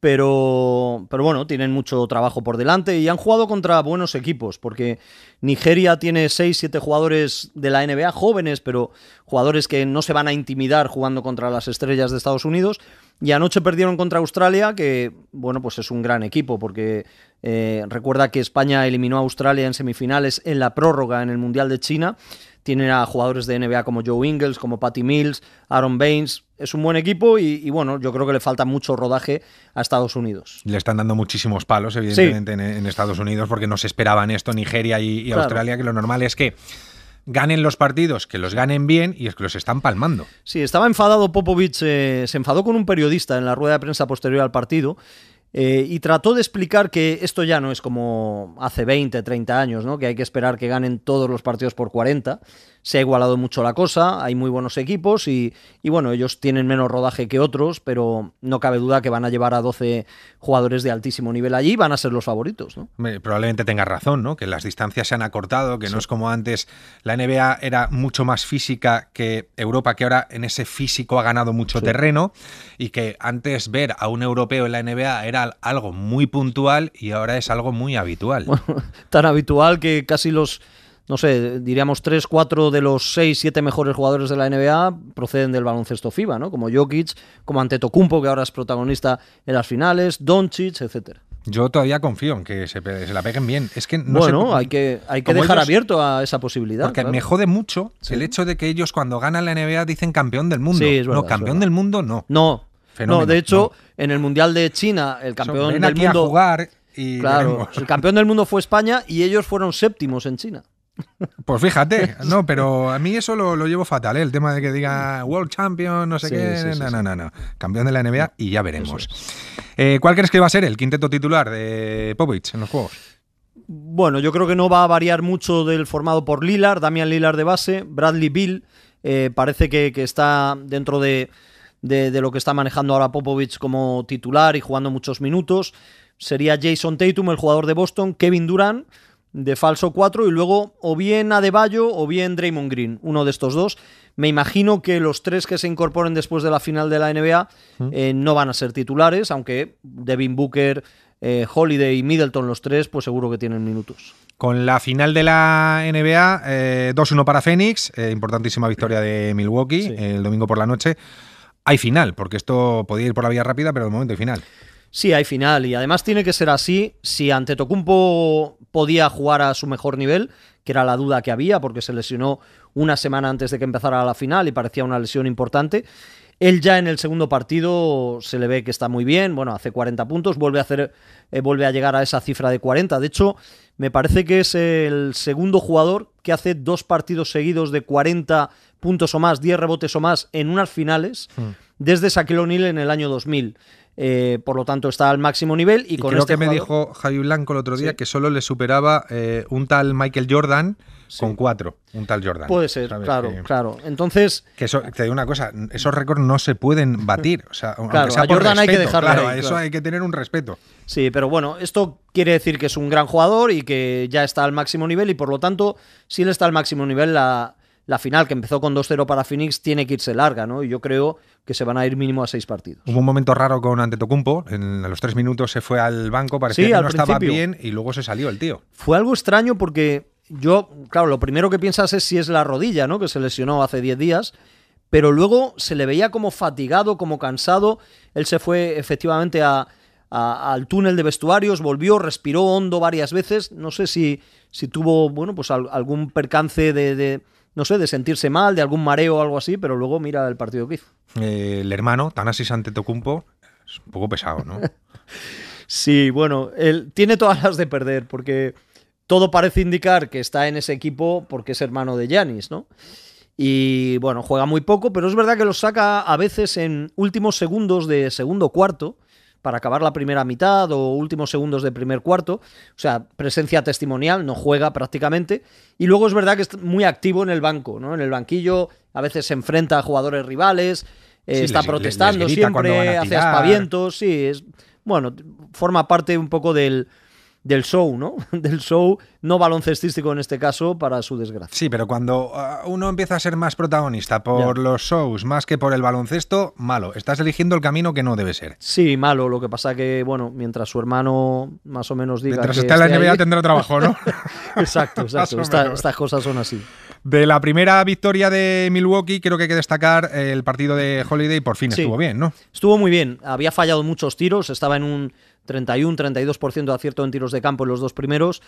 pero, pero bueno, tienen mucho trabajo por delante y han jugado contra buenos equipos, porque Nigeria tiene seis, siete jugadores de la NBA, jóvenes, pero jugadores que no se van a intimidar jugando contra las estrellas de Estados Unidos. Y anoche perdieron contra Australia, que bueno, pues es un gran equipo, porque eh, recuerda que España eliminó a Australia en semifinales en la prórroga en el Mundial de China tienen a jugadores de NBA como Joe Ingles, como Patty Mills, Aaron Baines. Es un buen equipo y, bueno, yo creo que le falta mucho rodaje a Estados Unidos. Le están dando muchísimos palos, evidentemente, en, Estados Unidos, porque no se esperaban esto Nigeria y, Australia, que lo normal es que ganen los partidos, que los ganen bien y es que los están palmando. Sí, estaba enfadado Popovich, eh, se enfadó con un periodista en la rueda de prensa posterior al partido eh, y trató de explicar que esto ya no es como hace 20, 30 años, ¿no? que hay que esperar que ganen todos los partidos por 40. Se ha igualado mucho la cosa, hay muy buenos equipos y, bueno, ellos tienen menos rodaje que otros, pero no cabe duda que van a llevar a 12 jugadores de altísimo nivel allí y van a ser los favoritos. Probablemente tengas razón, ¿no? que las distancias se han acortado, que no es como antes. La NBA era mucho más física que Europa, que ahora en ese físico ha ganado mucho terreno y que antes ver a un europeo en la NBA era algo muy puntual y ahora es algo muy habitual. tan habitual que casi los, no sé, diríamos 3, 4 de los 6, 7 mejores jugadores de la NBA proceden del baloncesto FIBA, ¿no? Como Jokic, como Antetokounmpo, que ahora es protagonista en las finales, Doncic, etcétera. Yo todavía confío en que se, la peguen bien. Es que no bueno, hay que, hay que dejar abierto a esa posibilidad. Porque me jode mucho el hecho de que ellos cuando ganan la NBA dicen campeón del mundo. no, campeón del mundo no. No, no de hecho en el Mundial de China, el campeón del mundo. y claro, el campeón del mundo fue España y ellos fueron séptimos en China. Pues fíjate, no, pero a mí eso lo, llevo fatal, ¿eh? el tema de que diga World Champion, no sé qué, no, no, no, campeón de la NBA y ya veremos. Eh, ¿Cuál crees que va a ser el quinteto titular de Popovich en los Juegos? Bueno, yo creo que no va a variar mucho del formado por Lillard, Damian Lillard de base, Bradley Bill, eh, parece que, está dentro de, de, lo que está manejando ahora Popovich como titular y jugando muchos minutos. Sería Jason Tatum, el jugador de Boston, Kevin Durant de falso 4 y luego o bien Adebayo o bien Draymond Green, uno de estos dos. Me imagino que los tres que se incorporen después de la final de la NBA eh, no van a ser titulares, aunque Devin Booker, eh, Holiday y Middleton, los tres, pues seguro que tienen minutos. Con la final de la NBA, 2-1 eh, para Phoenix, importantísima victoria de Milwaukee el domingo por la noche hay final, porque esto podía ir por la vía rápida, pero de momento hay final. Sí, hay final y además tiene que ser así si ante Tocumpo podía jugar a su mejor nivel, que era la duda que había porque se lesionó una semana antes de que empezara la final y parecía una lesión importante. Él ya en el segundo partido se le ve que está muy bien, bueno, hace 40 puntos, vuelve a, hacer, eh, vuelve a llegar a esa cifra de 40. De hecho, me parece que es el segundo jugador que hace dos partidos seguidos de 40 puntos o más, 10 rebotes o más en unas finales hmm. desde Shaquille O'Neal en el año 2000. Eh, por lo tanto, está al máximo nivel. Y, con creo este que me dijo Javi Blanco el otro día que solo le superaba eh, un tal Michael Jordan con cuatro. Un tal Jordan. Puede ser, claro, claro. Entonces. Que eso, te digo una cosa, esos récords no se pueden batir. O sea, claro, a Jordan hay que dejarlo. Claro, eso hay que tener un respeto. Sí, pero bueno, esto quiere decir que es un gran jugador y que ya está al máximo nivel y por lo tanto, si él está al máximo nivel, la, la final, que empezó con 2-0 para Phoenix, tiene que irse larga, ¿no? Y yo creo que se van a ir mínimo a seis partidos. Hubo un momento raro con Antetokounmpo, en los tres minutos se fue al banco, parecía que no estaba bien y luego se salió el tío. Fue algo extraño porque yo, claro, lo primero que piensas es si es la rodilla, ¿no? Que se lesionó hace 10 días, pero luego se le veía como fatigado, como cansado. Él se fue efectivamente al túnel de vestuarios, volvió, respiró hondo varias veces. No sé si, si tuvo, bueno, pues algún percance de no sé, de sentirse mal, de algún mareo o algo así, pero luego mira el partido que hizo. Eh, el hermano, Tanasis Antetokounmpo, es un poco pesado, ¿no? sí, bueno, él tiene todas las de perder, porque todo parece indicar que está en ese equipo porque es hermano de Yanis, ¿no? Y bueno, juega muy poco, pero es verdad que lo saca a veces en últimos segundos de segundo cuarto para acabar la primera mitad o últimos segundos del primer cuarto. O sea, presencia testimonial, no juega prácticamente. Y luego es verdad que es muy activo en el banco, ¿no? En el banquillo a veces se enfrenta a jugadores rivales, eh, está protestando siempre, hace aspavientos, sí, es, bueno, forma parte un poco del, del show, ¿no? Del show no baloncestístico en este caso, para su desgracia. Sí, pero cuando ah, uno empieza a ser más protagonista por los shows más que por el baloncesto, malo. Estás eligiendo el camino que no debe ser. Sí, malo. Lo que pasa que, bueno, mientras su hermano más o menos diga. Mientras esté en la NBA tendrá trabajo, ¿no? exacto, exacto. estas cosas son así. De la primera victoria de Milwaukee, creo que hay que destacar el partido de Holiday. Por fin estuvo bien, ¿no? Estuvo muy bien. Había fallado muchos tiros, estaba en un 31-32% de acierto en tiros de campo en los dos primeros.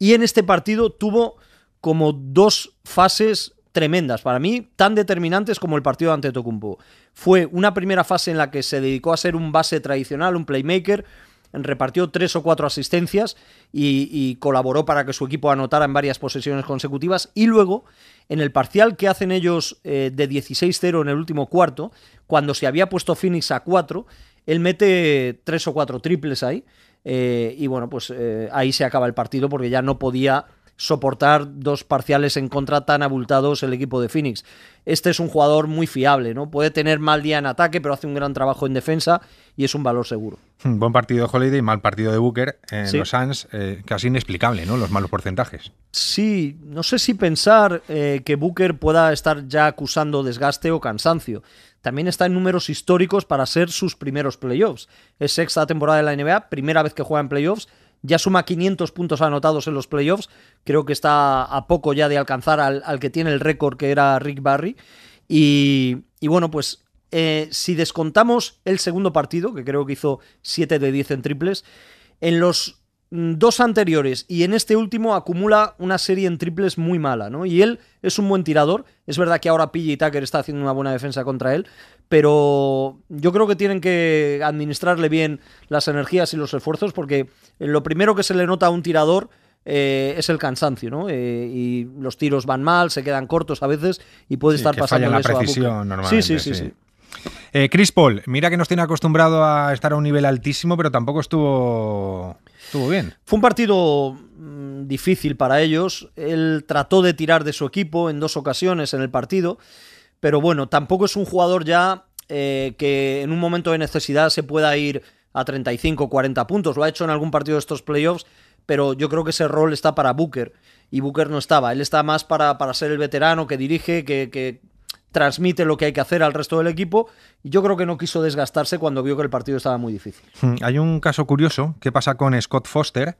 Y en este partido tuvo como dos fases tremendas, para mí tan determinantes como el partido ante Tocumpo. Fue una primera fase en la que se dedicó a ser un base tradicional, un playmaker, repartió tres o cuatro asistencias y, colaboró para que su equipo anotara en varias posesiones consecutivas. Y luego, en el parcial que hacen ellos eh, de 16-0 en el último cuarto, cuando se había puesto Phoenix a 4, él mete tres o cuatro triples ahí. Eh, y bueno, pues eh, ahí se acaba el partido porque ya no podía soportar dos parciales en contra tan abultados el equipo de Phoenix. Este es un jugador muy fiable, ¿no? Puede tener mal día en ataque, pero hace un gran trabajo en defensa y es un valor seguro. Hmm, buen partido de Holiday y mal partido de Booker en los Suns, eh, casi inexplicable, ¿no? Los malos porcentajes. Sí, no sé si pensar eh, que Booker pueda estar ya acusando desgaste o cansancio. También está en números históricos para ser sus primeros playoffs. Es sexta temporada de la NBA, primera vez que juega en playoffs ya suma 500 puntos anotados en los playoffs, creo que está a poco ya de alcanzar al, que tiene el récord que era Rick Barry. Y, bueno, pues eh, si descontamos el segundo partido, que creo que hizo 7 de 10 en triples, en los mm, dos anteriores y en este último acumula una serie en triples muy mala, ¿no? Y él es un buen tirador, es verdad que ahora y Tucker está haciendo una buena defensa contra él, pero yo creo que tienen que administrarle bien las energías y los esfuerzos porque lo primero que se le nota a un tirador eh, es el cansancio, ¿no? Eh, y los tiros van mal, se quedan cortos a veces y puede estar pasando la eso precisión a normalmente, sí, sí. sí. sí. Eh, Chris Paul, mira que nos tiene acostumbrado a estar a un nivel altísimo, pero tampoco estuvo, estuvo bien. Fue un partido mm, difícil para ellos. Él trató de tirar de su equipo en dos ocasiones en el partido pero bueno, tampoco es un jugador ya eh, que en un momento de necesidad se pueda ir a 35, 40 puntos. Lo ha hecho en algún partido de estos playoffs, pero yo creo que ese rol está para Booker y Booker no estaba. Él está más para, ser el veterano que dirige, que, que transmite lo que hay que hacer al resto del equipo. Y yo creo que no quiso desgastarse cuando vio que el partido estaba muy difícil. Hmm, hay un caso curioso que pasa con Scott Foster,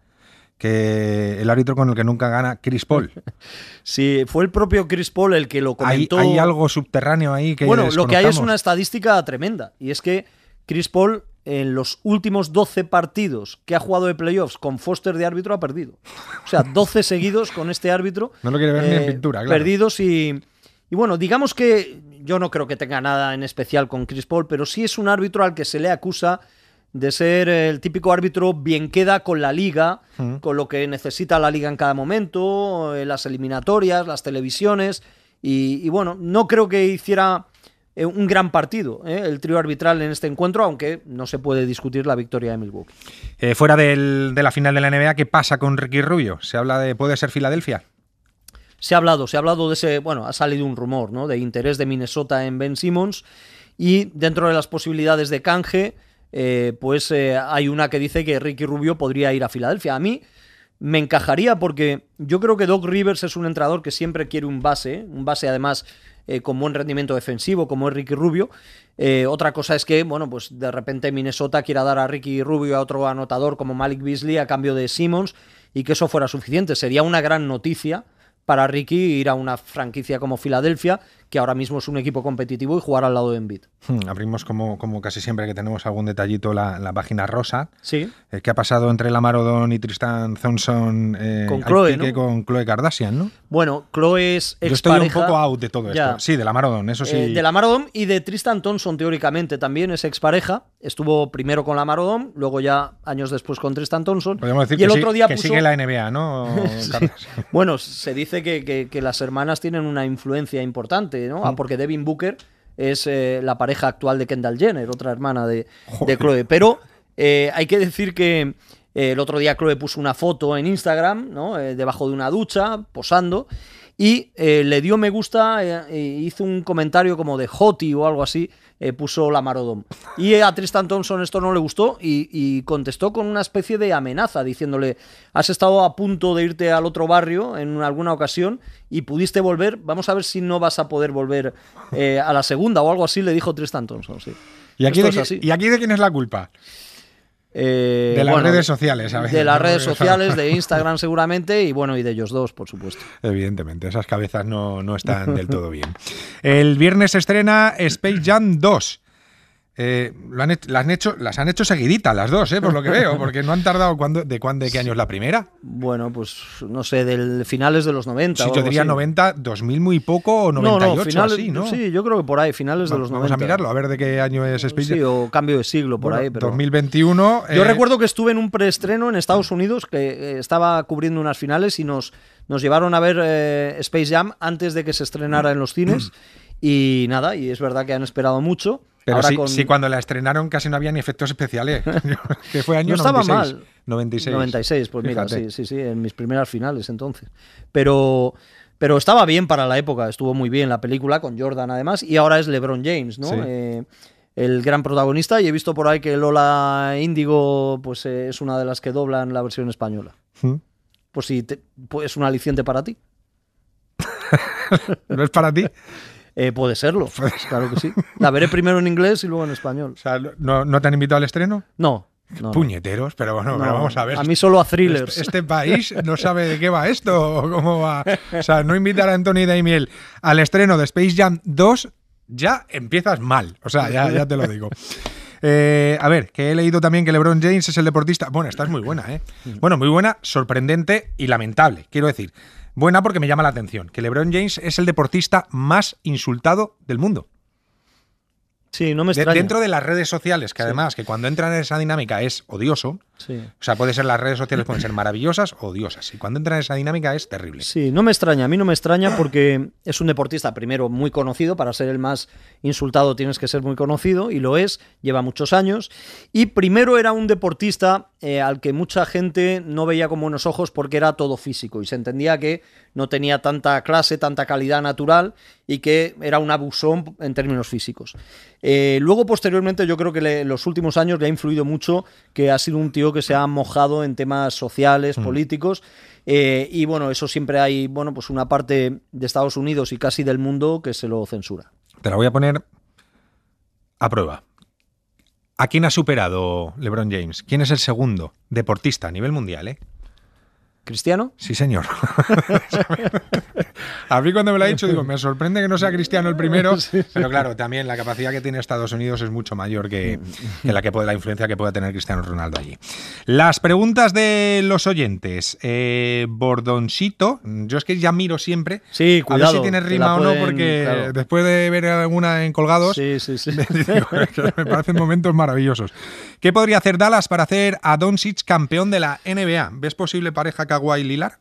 que el árbitro con el que nunca gana, Chris Paul. Sí, fue el propio Chris Paul el que lo comentó. Hay, algo subterráneo ahí que. Bueno, lo que hay es una estadística tremenda. Y es que Chris Paul, en los últimos 12 partidos que ha jugado de playoffs con Foster de árbitro, ha perdido. O sea, 12 seguidos con este árbitro. No lo quiere ver ni en eh, pintura, claro. Perdidos y. Y bueno, digamos que yo no creo que tenga nada en especial con Chris Paul, pero sí es un árbitro al que se le acusa de ser el típico árbitro bien queda con la liga, con lo que necesita la liga en cada momento, eh, las eliminatorias, las televisiones. Y, bueno, no creo que hiciera eh, un gran partido eh, el trío arbitral en este encuentro, aunque no se puede discutir la victoria de Milwaukee. fuera de la final de la NBA, ¿qué pasa con Ricky Rubio? ¿Se habla de puede ser Filadelfia? Se ha hablado, se ha hablado de ese, bueno, ha salido un rumor, ¿no? De interés de Minnesota en Ben Simmons y dentro de las posibilidades de canje, eh, pues eh, hay una que dice que Ricky Rubio podría ir a Filadelfia. A mí me encajaría porque yo creo que Doc Rivers es un entrenador que siempre quiere un base, un base además eh, con buen rendimiento defensivo como es Ricky Rubio. otra cosa es que, bueno, pues de repente Minnesota quiera dar a Ricky Rubio a otro anotador como Malik Beasley a cambio de Simmons y que eso fuera suficiente. Sería una gran noticia para Ricky ir a una franquicia como Filadelfia, que ahora mismo es un equipo competitivo y jugar al lado de Embiid. Hmm, abrimos como, como casi siempre que tenemos algún detallito la, página rosa. Sí. Eh, ¿Qué ha pasado entre la Odom y Tristan Thompson eh, con, Chloe, con Chloe Kardashian? ¿no? Bueno, Chloe es Yo estoy un poco out de todo esto. Sí, de la eso sí. Eh, de la Odom y de Tristan Thompson teóricamente también es expareja. Estuvo primero con la Odom, luego ya años después con Tristan Thompson. decir y el que otro día sigue la NBA, ¿no? Bueno, se dice que las hermanas tienen una influencia importante Ah, mm. porque Devin Booker es eh, la pareja actual de Kendall Jenner, otra hermana de, de Chloe. Pero eh, hay que decir que eh, el otro día Chloe puso una foto en Instagram, debajo de una ducha, posando, y le dio me gusta, e hizo un comentario como de Hoti o algo así, eh, puso la marodón. Y a Tristan Thompson esto no le gustó y, contestó con una especie de amenaza, diciéndole, has estado a punto de irte al otro barrio en alguna ocasión y pudiste volver, vamos a ver si no vas a poder volver eh, a la segunda o algo así, le dijo Tristan Thompson. Sí. ¿Y aquí, ¿Y aquí de quién es la culpa? Eh, de las redes sociales, De las redes sociales, de Instagram seguramente, y bueno, y de ellos dos, por supuesto. Evidentemente, esas cabezas no, no están del todo bien. El viernes estrena Space Jam 2. Eh, las, han hecho, las han hecho seguiditas las dos, eh, por lo que veo, porque no han tardado. cuando ¿De, cuándo, de qué año es la primera? Bueno, pues no sé, del finales de los 90. Sí, yo diría 90, 2000 muy poco o 98, no, ¿no? Sí, yo creo que por ahí, finales de los 90. Vamos a mirarlo, a ver de qué año es Space Sí, o cambio de siglo por ahí. 2021. Yo eh, recuerdo que estuve en un preestreno en Estados Unidos que estaba cubriendo unas finales y nos, nos llevaron a ver Space Jam antes de que se estrenara en los cines. y nada, y es verdad que han esperado mucho. Pero sí, cuando la estrenaron casi no había ni efectos especiales. que fue año no estaba 96, mal. 96. pues mira, sí, sí, sí, en mis primeras finales entonces. Pero, pero estaba bien para la época, estuvo muy bien la película con Jordan además, y ahora es LeBron James, ¿no? Eh, el gran protagonista, y he visto por ahí que Lola Índigo pues, eh, es una de las que doblan la versión española. ¿Mm? Pues sí, pues, es un aliciente para ti. ¿No es para ti? Eh, puede serlo, pues claro que sí. La veré primero en inglés y luego en español. O sea, ¿no, te han invitado al estreno? No, Puñeteros, pero bueno, vamos a ver. A mí solo a thrillers. Este, este país no sabe de qué va esto, cómo va. O sea, no invitar a Anthony Daimiel al estreno de Space Jam 2, ya empiezas mal. O sea, ya, te lo digo. Eh, a ver, que he leído también que LeBron James es el deportista. Bueno, esta es muy buena, ¿eh? Mm. Bueno, muy buena, sorprendente y lamentable. Quiero decir, Buena porque me llama la atención, que LeBron James es el deportista más insultado del mundo. Sí, no me extraña. dentro de las redes sociales, que además, que cuando entran en esa dinámica es odioso, o sea, puede ser las redes sociales pueden ser maravillosas o odiosas. Y cuando entran en esa dinámica es terrible. Sí, no me extraña, a mí no me extraña porque es un deportista, primero, muy conocido. Para ser el más insultado tienes que ser muy conocido, y lo es, lleva muchos años. Y primero era un deportista eh, al que mucha gente no veía con buenos ojos porque era todo físico. Y se entendía que no tenía tanta clase, tanta calidad natural, y que era un abusón en términos físicos. Eh, luego, posteriormente, yo creo que en los últimos años le ha influido mucho que ha sido un tío que se ha mojado en temas sociales, mm. políticos. Eh, y bueno, eso siempre hay, bueno, pues una parte de Estados Unidos y casi del mundo que se lo censura. Te la voy a poner a prueba. ¿A quién ha superado LeBron James? ¿Quién es el segundo deportista a nivel mundial, eh? ¿Cristiano? Sí, señor. a mí cuando me lo ha dicho, digo, me sorprende que no sea Cristiano el primero, pero claro, también la capacidad que tiene Estados Unidos es mucho mayor que, la, que la influencia que pueda tener Cristiano Ronaldo allí. Las preguntas de los oyentes. Eh, Bordoncito, yo es que ya miro siempre sí, cuidado, a ver si tiene rima o no, porque después de ver alguna en Colgados, me parecen momentos maravillosos. ¿Qué podría hacer Dallas para hacer a Doncic campeón de la NBA? ¿Ves posible pareja Kawhi Lilar?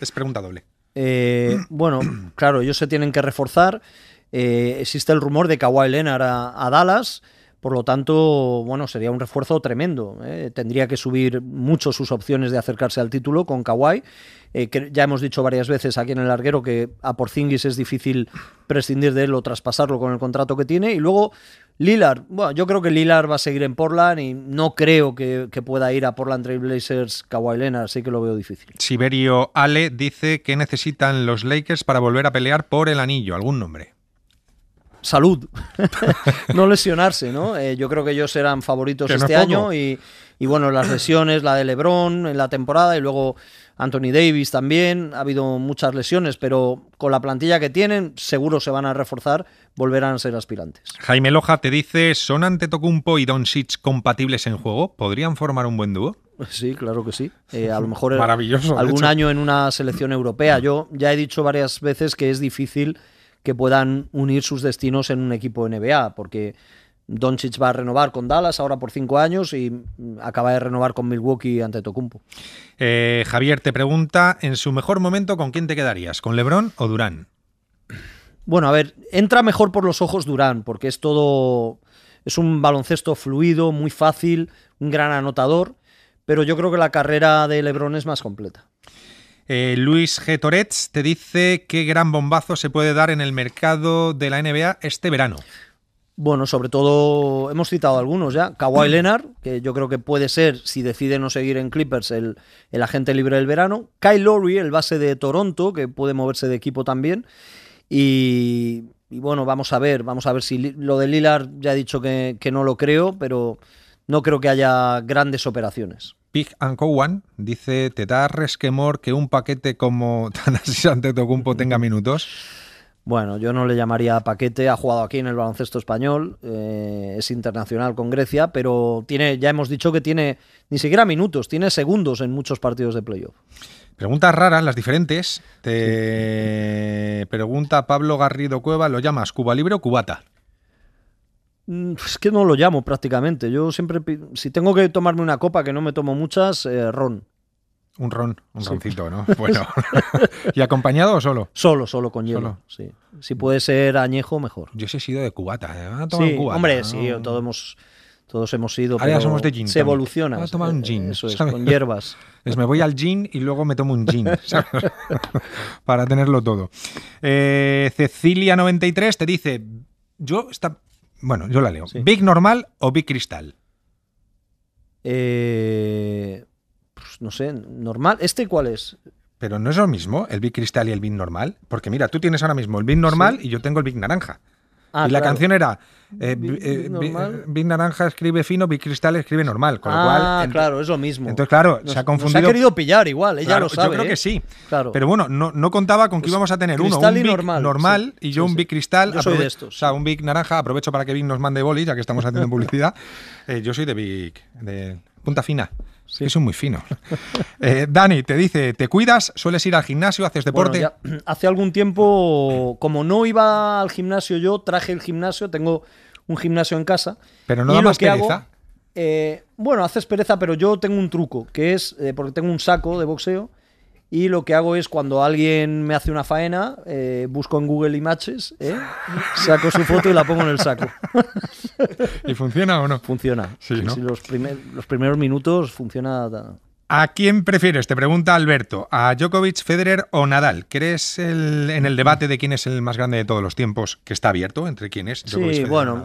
Es pregunta doble. Eh, bueno, claro, ellos se tienen que reforzar. Eh, existe el rumor de Kawhi Leonard a, Dallas. Por lo tanto, bueno, sería un refuerzo tremendo. Eh. Tendría que subir mucho sus opciones de acercarse al título con Kawhi. que ya hemos dicho varias veces aquí en el larguero que a Porzingis es difícil prescindir de él o traspasarlo con el contrato que tiene. Y luego, Lillard, bueno, yo creo que Lillard va a seguir en Portland y no creo que, pueda ir a Portland Trailblazers Kawhi Leonard, así que lo veo difícil. Siberio Ale dice que necesitan los Lakers para volver a pelear por el anillo, algún nombre. Salud, no lesionarse, ¿no? Eh, yo creo que ellos serán favoritos este año y, y bueno, las lesiones, la de Lebron en la temporada y luego Anthony Davis también, ha habido muchas lesiones, pero con la plantilla que tienen, seguro se van a reforzar, volverán a ser aspirantes. Jaime Loja te dice, ¿son Antetokounmpo y Doncic compatibles en juego? ¿Podrían formar un buen dúo? Sí, claro que sí. Eh, a lo mejor Maravilloso, algún año en una selección europea. Yo ya he dicho varias veces que es difícil que puedan unir sus destinos en un equipo NBA, porque Doncic va a renovar con Dallas ahora por cinco años y acaba de renovar con Milwaukee ante Tocumpo. Eh, Javier te pregunta, en su mejor momento, ¿con quién te quedarías? ¿Con Lebron o Durán? Bueno, a ver, entra mejor por los ojos Durán, porque es todo, es un baloncesto fluido, muy fácil, un gran anotador, pero yo creo que la carrera de Lebron es más completa. Eh, Luis G. Toretz te dice qué gran bombazo se puede dar en el mercado de la NBA este verano. Bueno, sobre todo hemos citado algunos ya. Kawhi Leonard, que yo creo que puede ser, si decide no seguir en Clippers, el, el agente libre del verano. Kyle Lowry, el base de Toronto, que puede moverse de equipo también. Y, bueno, vamos a ver, vamos a ver si lo de Lillard ya he dicho que, no lo creo, pero no creo que haya grandes operaciones. Pig and Cowan dice, ¿te da resquemor que un paquete como Tanasis Antetokounmpo tenga minutos? Bueno, yo no le llamaría paquete, ha jugado aquí en el baloncesto español, eh, es internacional con Grecia, pero tiene, ya hemos dicho que tiene ni siquiera minutos, tiene segundos en muchos partidos de playoff. Preguntas raras, las diferentes. pregunta Pablo Garrido Cueva, ¿lo llamas Cuba Libre o Cubata? Mm, es que no lo llamo prácticamente. Yo siempre, si tengo que tomarme una copa, que no me tomo muchas, eh, ron. Un ron, un roncito, ¿no? Bueno. ¿Y acompañado o solo? Solo, solo con hielo. Sí. Si puede ser añejo, mejor. Yo sí he sido de cubata. ¿eh? Ah, sí, hombre, sí, todos hemos, todos hemos sido. Ahora pero somos de Se evoluciona. a ah, tomar un eh, gin. Eso es, con hierbas. Es, me voy al gin y luego me tomo un gin, Para tenerlo todo. Eh, Cecilia93 te dice: Yo, está bueno, yo la leo. ¿Big normal o Big cristal? Eh no sé, normal. ¿Este cuál es? Pero no es lo mismo el Big Cristal y el Big normal. Porque mira, tú tienes ahora mismo el Big normal y yo tengo el Big naranja. Ah, y la canción era eh, eh, Big, Naranja escribe fino, Big Cristal escribe normal. Con lo ah, cual, claro, es lo mismo. Entonces, claro, se ha confundido. Se ha querido pillar igual, ella lo sabe. Yo creo ¿eh? que sí. Claro. Pero bueno, no, no contaba con que pues íbamos a tener uno. Un Big normal. normal y yo un Big Cristal. soy de estos. O sea, un Big Naranja. Aprovecho para que Big nos mande bolis, ya que estamos haciendo publicidad. yo soy de Big, de Punta Fina. Sí. son muy finos. Eh, Dani, te dice, ¿te cuidas? ¿Sueles ir al gimnasio? ¿Haces deporte? hace algún tiempo, como no iba al gimnasio yo, traje el gimnasio, tengo un gimnasio en casa. Pero no da más pereza. Eh, bueno, haces pereza, pero yo tengo un truco, que es, eh, porque tengo un saco de boxeo, y lo que hago es cuando alguien me hace una faena, eh, busco en Google Images, matches ¿eh? saco su foto y la pongo en el saco. ¿Y funciona o no? Funciona. los, los primeros minutos funciona. ¿A quién prefieres? Te pregunta Alberto. ¿A Djokovic, Federer o Nadal? ¿Crees el, en el debate de quién es el más grande de todos los tiempos que está abierto entre quién sí, bueno,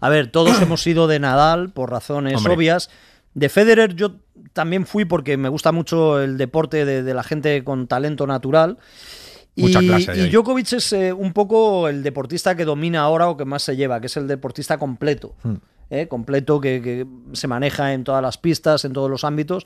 A ver, todos hemos sido de Nadal por razones obvias. De Federer yo también fui porque me gusta mucho el deporte de, la gente con talento natural. y, y Djokovic es eh, un poco el deportista que domina ahora o que más se lleva, que es el deportista completo. Hmm. Eh, completo, que, que, se maneja en todas las pistas, en todos los ámbitos.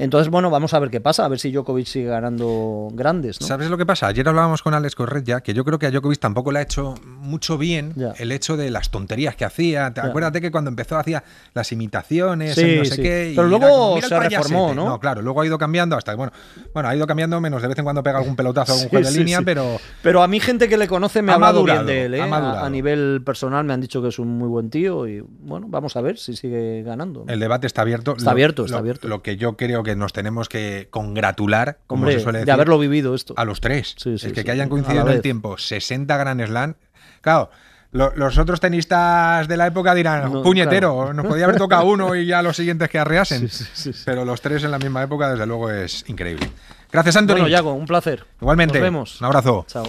Entonces, bueno, vamos a ver qué pasa, a ver si Djokovic sigue ganando grandes. ¿Sabes lo que pasa? Ayer hablábamos con Alex Correa, que yo creo que a Djokovic tampoco le ha hecho mucho bien el hecho de las tonterías que hacía. Acuérdate que cuando empezó hacía las imitaciones, no sé qué. Pero luego se reformó, ¿no? claro, luego ha ido cambiando hasta, bueno, bueno, ha ido cambiando menos de vez en cuando pega algún pelotazo, algún juego de línea, pero... Pero a mí gente que le conoce me ha, hablado bien de él, ¿eh? a, nivel personal me han dicho que es un muy buen tío y, bueno, vamos a ver si sigue ganando. El debate está abierto. Está abierto, está abierto. Lo, que yo creo nos tenemos que congratular, como se suele decir. De haberlo vivido esto. A los tres. es que, hayan coincidido en el tiempo 60 Grand Slam. Claro, los otros tenistas de la época dirán, puñetero, nos podía haber tocado uno y ya los siguientes que arreasen. Pero los tres en la misma época, desde luego, es increíble. Gracias, Antonio. Bueno, Yago, un placer. Igualmente. Nos vemos. Un abrazo. Chao.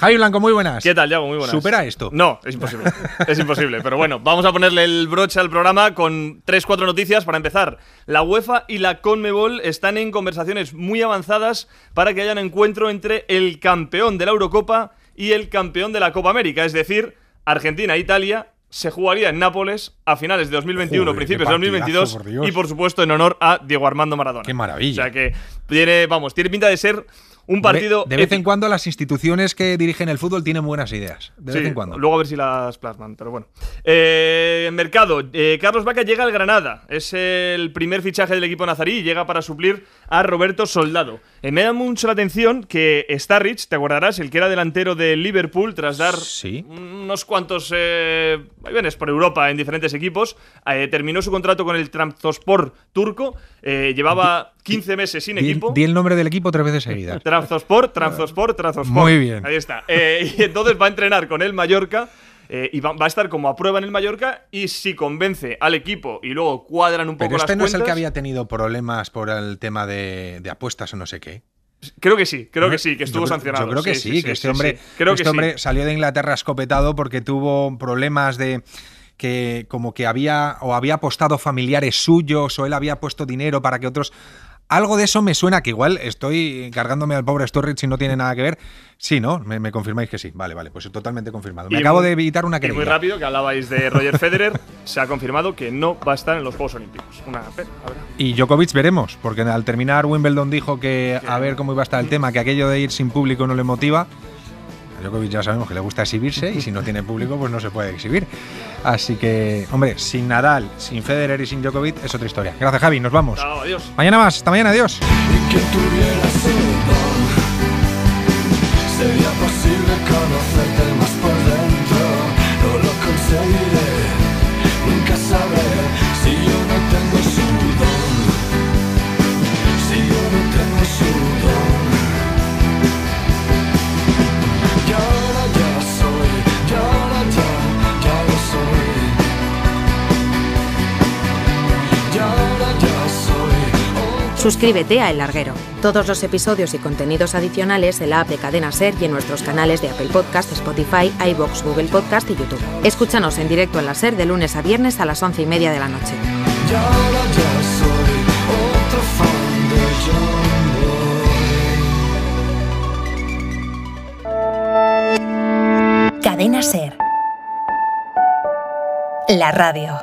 Javi Blanco, muy buenas. ¿Qué tal, Yago? Muy buenas. ¿Supera esto? No, es imposible. es imposible. Pero bueno, vamos a ponerle el broche al programa con tres, cuatro noticias para empezar. La UEFA y la Conmebol están en conversaciones muy avanzadas para que haya un encuentro entre el campeón de la Eurocopa y el campeón de la Copa América. Es decir, Argentina e Italia se jugaría en Nápoles a finales de 2021, principios de 2022 y por supuesto en honor a Diego Armando Maradona. Qué maravilla. O sea que tiene, vamos, tiene pinta de ser un partido. De, vez en cuando las instituciones que dirigen el fútbol tienen buenas ideas. De vez en cuando. Luego a ver si las plasman, pero bueno. Eh, mercado. Eh, Carlos Vaca llega al Granada. Es el primer fichaje del equipo nazarí llega para suplir a Roberto Soldado. Eh, me da mucho la atención que Starrich, te acordarás, el que era delantero de Liverpool, tras dar unos cuantos vaivenes por Europa en diferentes equipos, terminó su contrato con el Trabzonspor turco. llevaba. 15 meses sin equipo. Di el nombre del equipo tres veces seguidas. Transosport, Transosport, Transosport. Muy bien. Ahí está. Eh, y entonces va a entrenar con el Mallorca. Eh, y va, a estar como a prueba en el Mallorca y si convence al equipo y luego cuadran un poco Pero este no es el que había tenido problemas por el tema de, apuestas o no sé qué. Creo que sí, creo que sí, que estuvo sancionado. Yo creo que sí, que este hombre, este hombre salió de Inglaterra escopetado porque tuvo problemas de que como que había o había apostado familiares suyos o él había puesto dinero para que otros algo de eso me suena que igual estoy cargándome al pobre Storage y no tiene nada que ver. Sí, ¿no? Me, confirmáis que sí. Vale, vale, pues totalmente confirmado. Me acabo de evitar una que. muy rápido, que hablabais de Roger Federer, se ha confirmado que no va a estar en los Juegos Olímpicos. Una Y Djokovic veremos, porque al terminar Wimbledon dijo que a ver cómo iba a estar el tema, que aquello de ir sin público no le motiva. Djokovic ya sabemos que le gusta exhibirse y si no tiene público, pues no se puede exhibir. Así que, hombre, sin Nadal, sin Federer y sin Djokovic es otra historia. Gracias, Javi, nos vamos. adiós. Mañana más, hasta mañana, adiós. Suscríbete a El Larguero. Todos los episodios y contenidos adicionales en la app de Cadena Ser y en nuestros canales de Apple Podcast, Spotify, iBox, Google Podcast y YouTube. Escúchanos en directo en la Ser de lunes a viernes a las once y media de la noche. Cadena Ser. La radio.